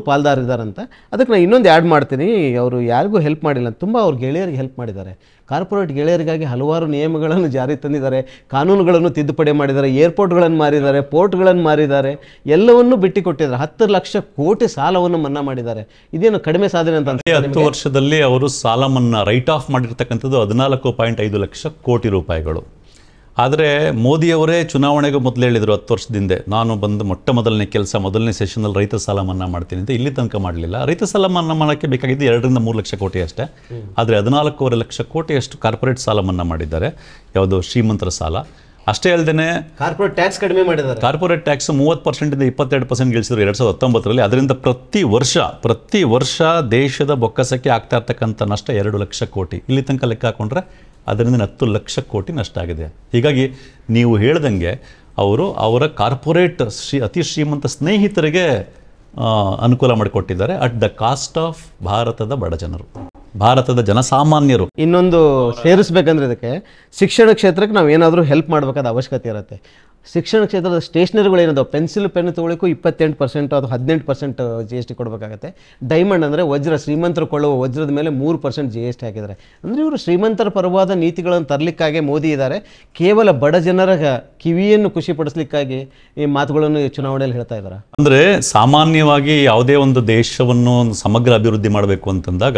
ಅಂತ ಅದಕ್ಕೆ ನಾನು ಇನ್ನೊಂದು ಆ್ಯಡ್ ಮಾಡ್ತೀನಿ ಅವರು ಯಾರಿಗೂ ಹೆಲ್ಪ್ ಮಾಡಿಲ್ಲ ತುಂಬ ಅವ್ರ ಗೆಳೆಯರಿಗೆ ಹೆಲ್ಪ್ ಮಾಡಿದ್ದಾರೆ ಕಾರ್ಪೊರೇಟ್ ಗೆಳೆಯರಿಗಾಗಿ ಹಲವಾರು ನಿಯಮಗಳನ್ನು ಜಾರಿ ತಂದಿದ್ದಾರೆ ಕಾನೂನುಗಳನ್ನು ತಿದ್ದುಪಡಿ ಮಾಡಿದ್ದಾರೆ ಏರ್ಪೋರ್ಟ್ಗಳನ್ನು ಮಾರಿದ್ದಾರೆ ಪೋರ್ಟ್ಗಳನ್ನು ಮಾರಿದ್ದಾರೆ ಎಲ್ಲವನ್ನೂ ಬಿಟ್ಟು ಕೊಟ್ಟಿದ್ದಾರೆ ಹತ್ತು ಲಕ್ಷ ಕೋಟಿ ಸಾಲವನ್ನು ಮನ್ನಾ ಮಾಡಿದ್ದಾರೆ ಇದೇನು ಕಡಿಮೆ ಸಾಧನೆ ಅಂತ ಹತ್ತು ವರ್ಷದಲ್ಲಿ ಅವರು ಸಾಲ ಮನ್ನಾ ರೈಟ್ ಆಫ್ ಮಾಡಿರ್ತಕ್ಕಂಥದ್ದು ಹದಿನಾಲ್ಕು ಪಾಯಿಂಟ್ ಐದು ಲಕ್ಷ ಕೋಟಿ ರೂಪಾಯಿಗಳು ಆದರೆ ಮೋದಿಯವರೇ ಚುನಾವಣೆಗೆ ಮೊದಲು ಹೇಳಿದರು ಹತ್ತು ವರ್ಷದಿಂದ ನಾನು ಬಂದು ಮೊಟ್ಟ ಮೊದಲನೇ ಕೆಲಸ ಮೊದಲನೇ ಸೆಷನಲ್ಲಿ ರೈತ ಸಾಲ ಮನ್ನಾ ಮಾಡ್ತೀನಿ ಅಂತ ಇಲ್ಲಿ ತನಕ ಮಾಡಲಿಲ್ಲ ರೈತ ಸಾಲ ಮನ್ನಾ ಮಾಡೋಕ್ಕೆ ಬೇಕಾಗಿದ್ದು ಎರಡರಿಂದ ಮೂರು ಲಕ್ಷ ಕೋಟಿ ಅಷ್ಟೇ ಆದರೆ ಹದಿನಾಲ್ಕೂವರೆ ಲಕ್ಷ ಕೋಟಿ ಅಷ್ಟು ಕಾರ್ಪೊರೇಟ್ ಸಾಲ ಮನ್ನಾ ಮಾಡಿದ್ದಾರೆ ಯಾವುದು ಶ್ರೀಮಂತರ ಸಾಲ ಅಷ್ಟೇ ಅಲ್ಲದೆ ಕಾರ್ಪೊರೇಟ್ ಟ್ಯಾಕ್ಸ್ ಕಡಿಮೆ ಮಾಡಿದ್ದಾರೆ ಕಾರ್ಪೊರೇಟ್ ಟ್ಯಾಕ್ಸ್ ಮೂವತ್ತು ಪರ್ಸೆಂಟಿಂದ ಇಪ್ಪತ್ತೆರಡು ಪರ್ಸೆಂಟ್ ಗಳಿಸಿದ್ರು ಎರಡು ಸಾವಿರದ ಹತ್ತೊಂಬತ್ತರಲ್ಲಿ ಅದರಿಂದ ಪ್ರತಿ ವರ್ಷ ಪ್ರತಿ ವರ್ಷ ದೇಶದ ಬೊಕ್ಕಸಕ್ಕೆ ಆಗ್ತಾ ಇರ್ತಕ್ಕಂಥ ನಷ್ಟ ಎರಡು ಲಕ್ಷ ಕೋಟಿ ಇಲ್ಲಿ ತನಕ ಲೆಕ್ಕ ಹಾಕೊಂಡ್ರೆ ಅದರಿಂದ ಹತ್ತು ಲಕ್ಷ ಕೋಟಿ ನಷ್ಟ ಆಗಿದೆ ಹೀಗಾಗಿ ನೀವು ಹೇಳ್ದಂಗೆ ಅವರು ಅವರ ಕಾರ್ಪೊರೇಟ್ ಶ್ರೀ ಅತಿ ಶ್ರೀಮಂತ ಸ್ನೇಹಿತರಿಗೆ ಅನುಕೂಲ ಮಾಡಿಕೊಟ್ಟಿದ್ದಾರೆ ಅಟ್ ದ ಕಾಸ್ಟ್ ಆಫ್ ಭಾರತದ ಬಡ ಜನರು ಭಾರತದ ಜನಸಾಮಾನ್ಯರು ಇನ್ನೊಂದು ಸೇರಿಸ್ಬೇಕಂದ್ರೆ ಇದಕ್ಕೆ ಶಿಕ್ಷಣ ಕ್ಷೇತ್ರಕ್ಕೆ ನಾವು ಏನಾದರೂ ಹೆಲ್ಪ್ ಮಾಡಬೇಕಾದ ಅವಶ್ಯಕತೆ ಇರುತ್ತೆ ಶಿಕ್ಷಣ ಕ್ಷೇತ್ರದ ಸ್ಟೇಷನರಿಗಳು ಏನದವು ಪೆನ್ಸಿಲ್ ಪೆನ್ ತೊಗೊಳಕ್ಕೂ ಇಪ್ಪತ್ತೆಂಟು ಪರ್ಸೆಂಟ್ ಅದು ಹದಿನೆಂಟು ಪರ್ಸೆಂಟ್ ಜಿ ಎಸ್ ಟಿ ಕೊಡಬೇಕಾಗತ್ತೆ ಡೈಮಂಡ್ ಅಂದರೆ ವಜ್ರ ಶ್ರೀಮಂತರು ಕೊಳ್ಳುವ ವಜ್ರದ ಮೇಲೆ ಮೂರು ಪರ್ಸೆಂಟ್ ಜಿ ಎಸ್ ಟಿ ಹಾಕಿದ್ದಾರೆ ಅಂದರೆ ಇವರು ಶ್ರೀಮಂತರ ಪರವಾದ ನೀತಿಗಳನ್ನು ತರಲಿಕ್ಕಾಗೆ ಮೋದಿ ಇದ್ದಾರೆ ಕೇವಲ ಬಡ ಜನರ ಕಿವಿಯನ್ನು ಖುಷಿಪಡಿಸ್ಲಿಕ್ಕಾಗಿ ಈ ಮಾತುಗಳನ್ನು ಚುನಾವಣೆಯಲ್ಲಿ ಹೇಳ್ತಾ ಇದ್ದಾರೆ ಅಂದರೆ ಸಾಮಾನ್ಯವಾಗಿ ಯಾವುದೇ ಒಂದು ದೇಶವನ್ನು ಸಮಗ್ರ ಅಭಿವೃದ್ಧಿ ಮಾಡಬೇಕು ಅಂತಂದಾಗ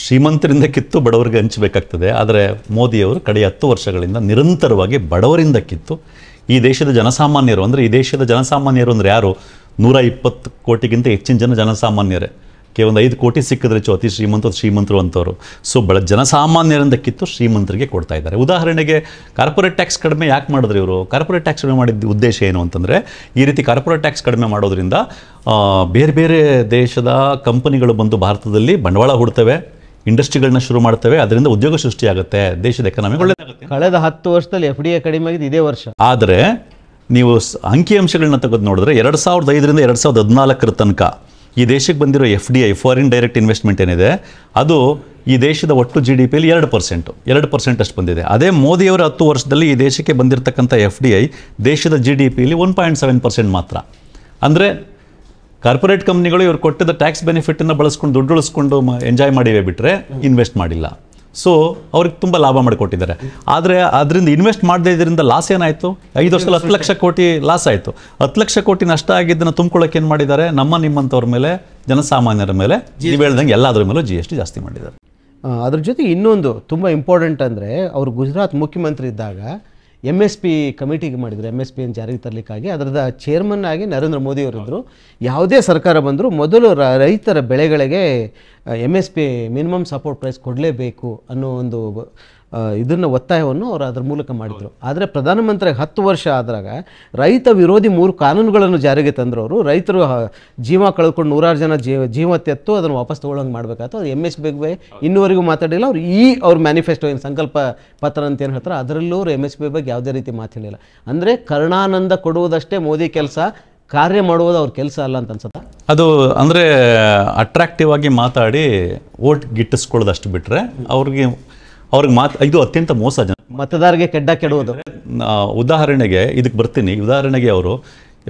ಶ್ರೀಮಂತರಿಂದ ಕಿತ್ತು ಬಡವರಿಗೆ ಹಂಚಬೇಕಾಗ್ತದೆ ಆದರೆ ಮೋದಿಯವರು ಕಡೆಯ ಹತ್ತು ವರ್ಷಗಳಿಂದ ನಿರಂತರವಾಗಿ ಬಡವರಿಂದ ಕಿತ್ತು ಈ ದೇಶದ ಜನಸಾಮಾನ್ಯರು ಅಂದರೆ ಈ ದೇಶದ ಜನಸಾಮಾನ್ಯರು ಅಂದರೆ ಯಾರು ನೂರ ಇಪ್ಪತ್ತು ಕೋಟಿಗಿಂತ ಹೆಚ್ಚಿನ ಜನ ಜನಸಾಮಾನ್ಯರೇ ಒಂದು ಐದು ಕೋಟಿ ಸಿಕ್ಕಿದ್ರೆ ಚೋತಿ ಅತಿ ಶ್ರೀಮಂತ ಶ್ರೀಮಂತರು ಅಂತವರು ಸೊ ಬಳ ಜನಸಾಮಾನ್ಯರಿಂದ ಕಿತ್ತು ಶ್ರೀಮಂತರಿಗೆ ಕೊಡ್ತಾ ಇದ್ದಾರೆ ಉದಾಹರಣೆಗೆ ಕಾರ್ಪೊರೇಟ್ ಟ್ಯಾಕ್ಸ್ ಕಡಿಮೆ ಯಾಕೆ ಮಾಡಿದ್ರು ಇವರು ಕಾರ್ಪೊರೇಟ್ ಟ್ಯಾಕ್ಸ್ ಕಡಿಮೆ ಮಾಡಿದ ಉದ್ದೇಶ ಏನು ಅಂತಂದರೆ ಈ ರೀತಿ ಕಾರ್ಪೊರೇಟ್ ಟ್ಯಾಕ್ಸ್ ಕಡಿಮೆ ಮಾಡೋದ್ರಿಂದ ಬೇರೆ ಬೇರೆ ದೇಶದ ಕಂಪನಿಗಳು ಬಂದು ಭಾರತದಲ್ಲಿ ಬಂಡವಾಳ ಹೂಡ್ತವೆ ಇಂಡಸ್ಟ್ರಿಗಳನ್ನ ಶುರು ಮಾಡ್ತವೆ ಅದರಿಂದ ಉದ್ಯೋಗ ಸೃಷ್ಟಿಯಾಗುತ್ತೆ ದೇಶದ ಎಕನಾಮಿ ಒಳ್ಳೆದಾಗುತ್ತೆ ಕಳೆದ ಹತ್ತು ವರ್ಷದಲ್ಲಿ ಎಫ್ ಡಿ ಎ ಕಡಿಮೆ ಆಗಿದೆ ಇದೇ ವರ್ಷ ಆದರೆ ನೀವು ಅಂಕಿಅಂಶಗಳನ್ನ ತೆಗೆದು ನೋಡಿದ್ರೆ ಎರಡು ಸಾವಿರದ ಐದರಿಂದ ಎರಡು ಸಾವಿರದ ಹದಿನಾಲ್ಕರ ತನಕ ಈ ದೇಶಕ್ಕೆ ಬಂದಿರೋ F D I foreign direct investment ಏನಿದೆ ಅದು ಈ ದೇಶದ ಒಟ್ಟು ಜಿ ಡಿ ಪಿಯಲ್ಲಿ ಎರಡು ಪರ್ಸೆಂಟು ಎರಡು ಪರ್ಸೆಂಟ್ ಅಷ್ಟು ಬಂದಿದೆ ಅದೇ ಮೋದಿಯವರ ಹತ್ತು ವರ್ಷದಲ್ಲಿ ಈ ದೇಶಕ್ಕೆ ಬಂದಿರತಕ್ಕಂಥ ಎಫ್ ಡಿ ಐ ದೇಶದ ಜಿ ಡಿ ಪಿಲಿ ಒನ್ ಪಾಯಿಂಟ್ ಸೆವೆನ್ ಪರ್ಸೆಂಟ್ ಮಾತ್ರ ಅಂದರೆ ಕಾರ್ಪೊರೇಟ್ ಕಂಪ್ನಿಗಳು ಇವರು ಕೊಟ್ಟಿದ್ದ ಟ್ಯಾಕ್ಸ್ ಬೆನಿಫಿಟನ್ನು ಬಳಸ್ಕೊಂಡು ದುಡ್ಡು ಉಳಿಸ್ಕೊಂಡು ಎಂಜಾಯ್ ಮಾಡಿವೆ ಬಿಟ್ಟರೆ ಇನ್ವೆಸ್ಟ್ ಮಾಡಿಲ್ಲ ಸೊ ಅವ್ರಿಗೆ ತುಂಬ ಲಾಭ ಮಾಡಿಕೊಟ್ಟಿದ್ದಾರೆ ಆದರೆ ಅದರಿಂದ ಇನ್ವೆಸ್ಟ್ ಮಾಡದೇ ಇದರಿಂದ ಲಾಸ್ ಏನಾಯಿತು ಐದು ವರ್ಷದಲ್ಲಿ ಹತ್ತು ಲಕ್ಷ ಕೋಟಿ ಲಾಸ್ ಆಯಿತು ಹತ್ತು ಲಕ್ಷ ಕೋಟಿ ನಷ್ಟ ಆಗಿದ್ದನ್ನು ತುಂಬ್ಕೊಳ್ಳೋಕೆ ಏನು ಮಾಡಿದ್ದಾರೆ ನಮ್ಮ ನಿಮ್ಮಂಥವ್ರ ಮೇಲೆ ಜನಸಾಮಾನ್ಯರ ಮೇಲೆ ನೀವು ಹೇಳ್ದಂಗೆ ಎಲ್ಲಾದ್ರ ಮೇಲೂ ಜಿ ಎಸ್ ಟಿ ಜಾಸ್ತಿ ಮಾಡಿದ್ದಾರೆ ಅದ್ರ ಜೊತೆ ಇನ್ನೊಂದು ತುಂಬ ಇಂಪಾರ್ಟೆಂಟ್ ಅಂದರೆ ಅವರು ಗುಜರಾತ್ ಮುಖ್ಯಮಂತ್ರಿ ಇದ್ದಾಗ ಎಮ್ ಎಸ್ ಪಿ ಕಮಿಟಿಗೆ ಮಾಡಿದರು ಎಮ್ ಎಸ್ ಪಿಯನ್ನು ಜಾರಿಗೆ ತರಲಿಕ್ಕಾಗಿ ಅದರದ ಚೇರ್ಮನ್ ಆಗಿ ನರೇಂದ್ರ ಮೋದಿ ಮೋದಿಯವರಿದ್ದರು ಯಾವುದೇ ಸರ್ಕಾರ ಬಂದರೂ ಮೊದಲು ರೈತರ ಬೆಳೆಗಳಿಗೆ M S P minimum support price ಕೊಡಲೇಬೇಕು ಅನ್ನೋ ಒಂದು ಇದನ್ನ ಒತ್ತಾಯವನ್ನು ಅವರು ಅದರ ಮೂಲಕ ಮಾಡಿದರು ಆದರೆ ಪ್ರಧಾನಮಂತ್ರಿ ಹತ್ತು ವರ್ಷ ಆದಾಗ ರೈತ ವಿರೋಧಿ ಮೂರು ಕಾನೂನುಗಳನ್ನು ಜಾರಿಗೆ ತಂದರು ಅವರು ರೈತರು ಜೀವ ಕಳ್ಕೊಂಡು ನೂರಾರು ಜನ ಜೀವ ಜೀವ ತೆತ್ತು ಅದನ್ನು ವಾಪಸ್ ತೊಗೊಳಂಗೆ ಮಾಡಬೇಕಾಯ್ತು ಅದು ಎಮ್ ಎಸ್ ಬೇಗ್ಬೆ ಇನ್ನುವರೆಗೂ ಮಾತಾಡಿಲ್ಲ ಅವ್ರು ಈ ಅವ್ರ ಮ್ಯಾನಿಫೆಸ್ಟೋ ಏನು ಸಂಕಲ್ಪ ಪತ್ರ ಅಂತ ಏನು ಹೇಳ್ತಾರೆ ಅದರಲ್ಲೂ ಅವರು ಎಮ್ ಎಸ್ ಬಿ ಬಗ್ಗೆ ಯಾವುದೇ ರೀತಿ ಮಾತಾಡಲಿಲ್ಲ ಅಂದರೆ ಕರುಣಾನಂದ ಕೊಡುವುದಷ್ಟೇ ಮೋದಿ ಕೆಲಸ ಕಾರ್ಯ ಮಾಡುವುದು ಅವ್ರ ಕೆಲಸ ಅಲ್ಲ ಅಂತ ಅನ್ಸುತ್ತಾ ಅದು ಅಂದರೆ ಅಟ್ರಾಕ್ಟಿವ್ ಆಗಿ ಮಾತಾಡಿ ಓಟ್ ಗಿಟ್ಟಿಸ್ಕೊಳ್ಳೋದಷ್ಟು ಬಿಟ್ಟರೆ ಅವ್ರಿಗೆ ಅವ್ರಿಗೆ ಮಾತು ಇದು ಅತ್ಯಂತ ಮೋಸ ಜನ ಮತದಾರರಿಗೆ ಕೆಡ್ಡ ಕೆಡುವುದು ಉದಾಹರಣೆಗೆ ಇದಕ್ಕೆ ಬರ್ತೀನಿ ಉದಾಹರಣೆಗೆ ಅವರು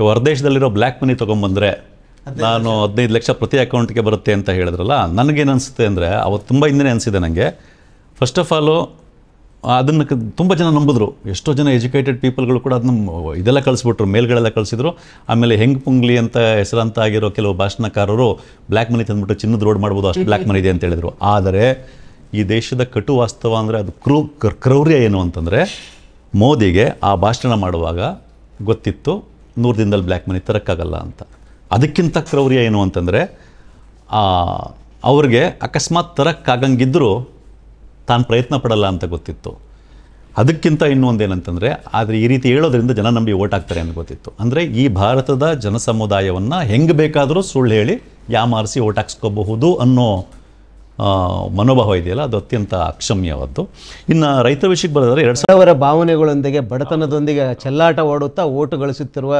ಹೊರದೇಶದಲ್ಲಿರೋ ಬ್ಲ್ಯಾಕ್ ಮನಿ ತೊಗೊಂಬಂದರೆ ನಾನು ಹದಿನೈದು ಲಕ್ಷ ಪ್ರತಿ ಅಕೌಂಟ್ಗೆ ಬರುತ್ತೆ ಅಂತ ಹೇಳಿದ್ರಲ್ಲ ನನಗೇನು ಅನಿಸುತ್ತೆ ಅಂದರೆ ಅವತ್ತು ತುಂಬ ಹಿಂದೆ ಅನಿಸಿದೆ ನನಗೆ ಫಸ್ಟ್ ಆಫ್ ಆಲು ಅದನ್ನು ತುಂಬ ಜನ ನಂಬಿದ್ರು ಎಷ್ಟೋ ಜನ ಎಜುಕೇಟೆಡ್ ಪೀಪಲ್ಗಳು ಕೂಡ ಅದನ್ನ ಇದೆಲ್ಲ ಕಳಿಸ್ಬಿಟ್ರು ಮೇಲ್ಗಳೆಲ್ಲ ಕಳಿಸಿದ್ರು ಆಮೇಲೆ ಹೆಂಗ್ ಪುಂಗ್ಲಿ ಅಂತ ಹೆಸರಂತ ಆಗಿರೋ ಕೆಲವು ಭಾಷಣಕಾರರು ಬ್ಲ್ಯಾಕ್ ಮನಿ ತಂದ್ಬಿಟ್ಟು ಚಿನ್ನದ ರೋಡ್ ಮಾಡ್ಬೋದು ಅಷ್ಟು ಬ್ಲ್ಯಾಕ್ ಮನಿ ಇದೆ ಅಂತ ಹೇಳಿದರು ಆದರೆ ಈ ದೇಶದ ಕಟು ವಾಸ್ತವ ಅಂದರೆ ಅದು ಕ್ರೂ ಕ್ರೌರ್ಯ ಏನು ಅಂತಂದರೆ ಮೋದಿಗೆ ಆ ಭಾಷಣ ಮಾಡುವಾಗ ಗೊತ್ತಿತ್ತು ನೂರು ದಿನದಲ್ಲಿ ಬ್ಲ್ಯಾಕ್ ಮನಿ ತರಕ್ಕಾಗಲ್ಲ ಅಂತ ಅದಕ್ಕಿಂತ ಕ್ರೌರ್ಯ ಏನು ಅಂತಂದರೆ ಅವ್ರಿಗೆ ಅಕಸ್ಮಾತ್ ತರಕ್ಕಾಗಂಗಿದ್ದರೂ ತಾನು ಪ್ರಯತ್ನ ಪಡಲ್ಲ ಅಂತ ಗೊತ್ತಿತ್ತು ಅದಕ್ಕಿಂತ ಇನ್ನೊಂದೇನಂತಂದರೆ ಏನಂತಂದರೆ ಆದರೆ ಈ ರೀತಿ ಹೇಳೋದ್ರಿಂದ ಜನ ನಂಬಿ ಓಟ್ ಹಾಕ್ತಾರೆ ಅಂತ ಗೊತ್ತಿತ್ತು ಅಂದರೆ ಈ ಭಾರತದ ಜನಸಮುದಾಯವನ್ನು ಹೆಂಗೆ ಬೇಕಾದರೂ ಸುಳ್ಳು ಹೇಳಿ ಯಾಮಾರಿಸಿ ಓಟ್ ಹಾಕ್ಸ್ಕೋಬಹುದು ಅನ್ನೋ ಮನೋಭಾವ ಇದೆಯಲ್ಲ ಅದು ಅತ್ಯಂತ ಅಕ್ಷಮ್ಯವಾದ್ದು ಇನ್ನು ರೈತರ ವಿಷಯಕ್ಕೆ ಬರೋದಾದ್ರೆ ಎರಡು ಸಾವಿರ ಭಾವನೆಗಳೊಂದಿಗೆ ಬಡತನದೊಂದಿಗೆ ಚೆಲ್ಲಾಟ ಓಡುತ್ತಾ ಓಟು ಗಳಿಸುತ್ತಿರುವ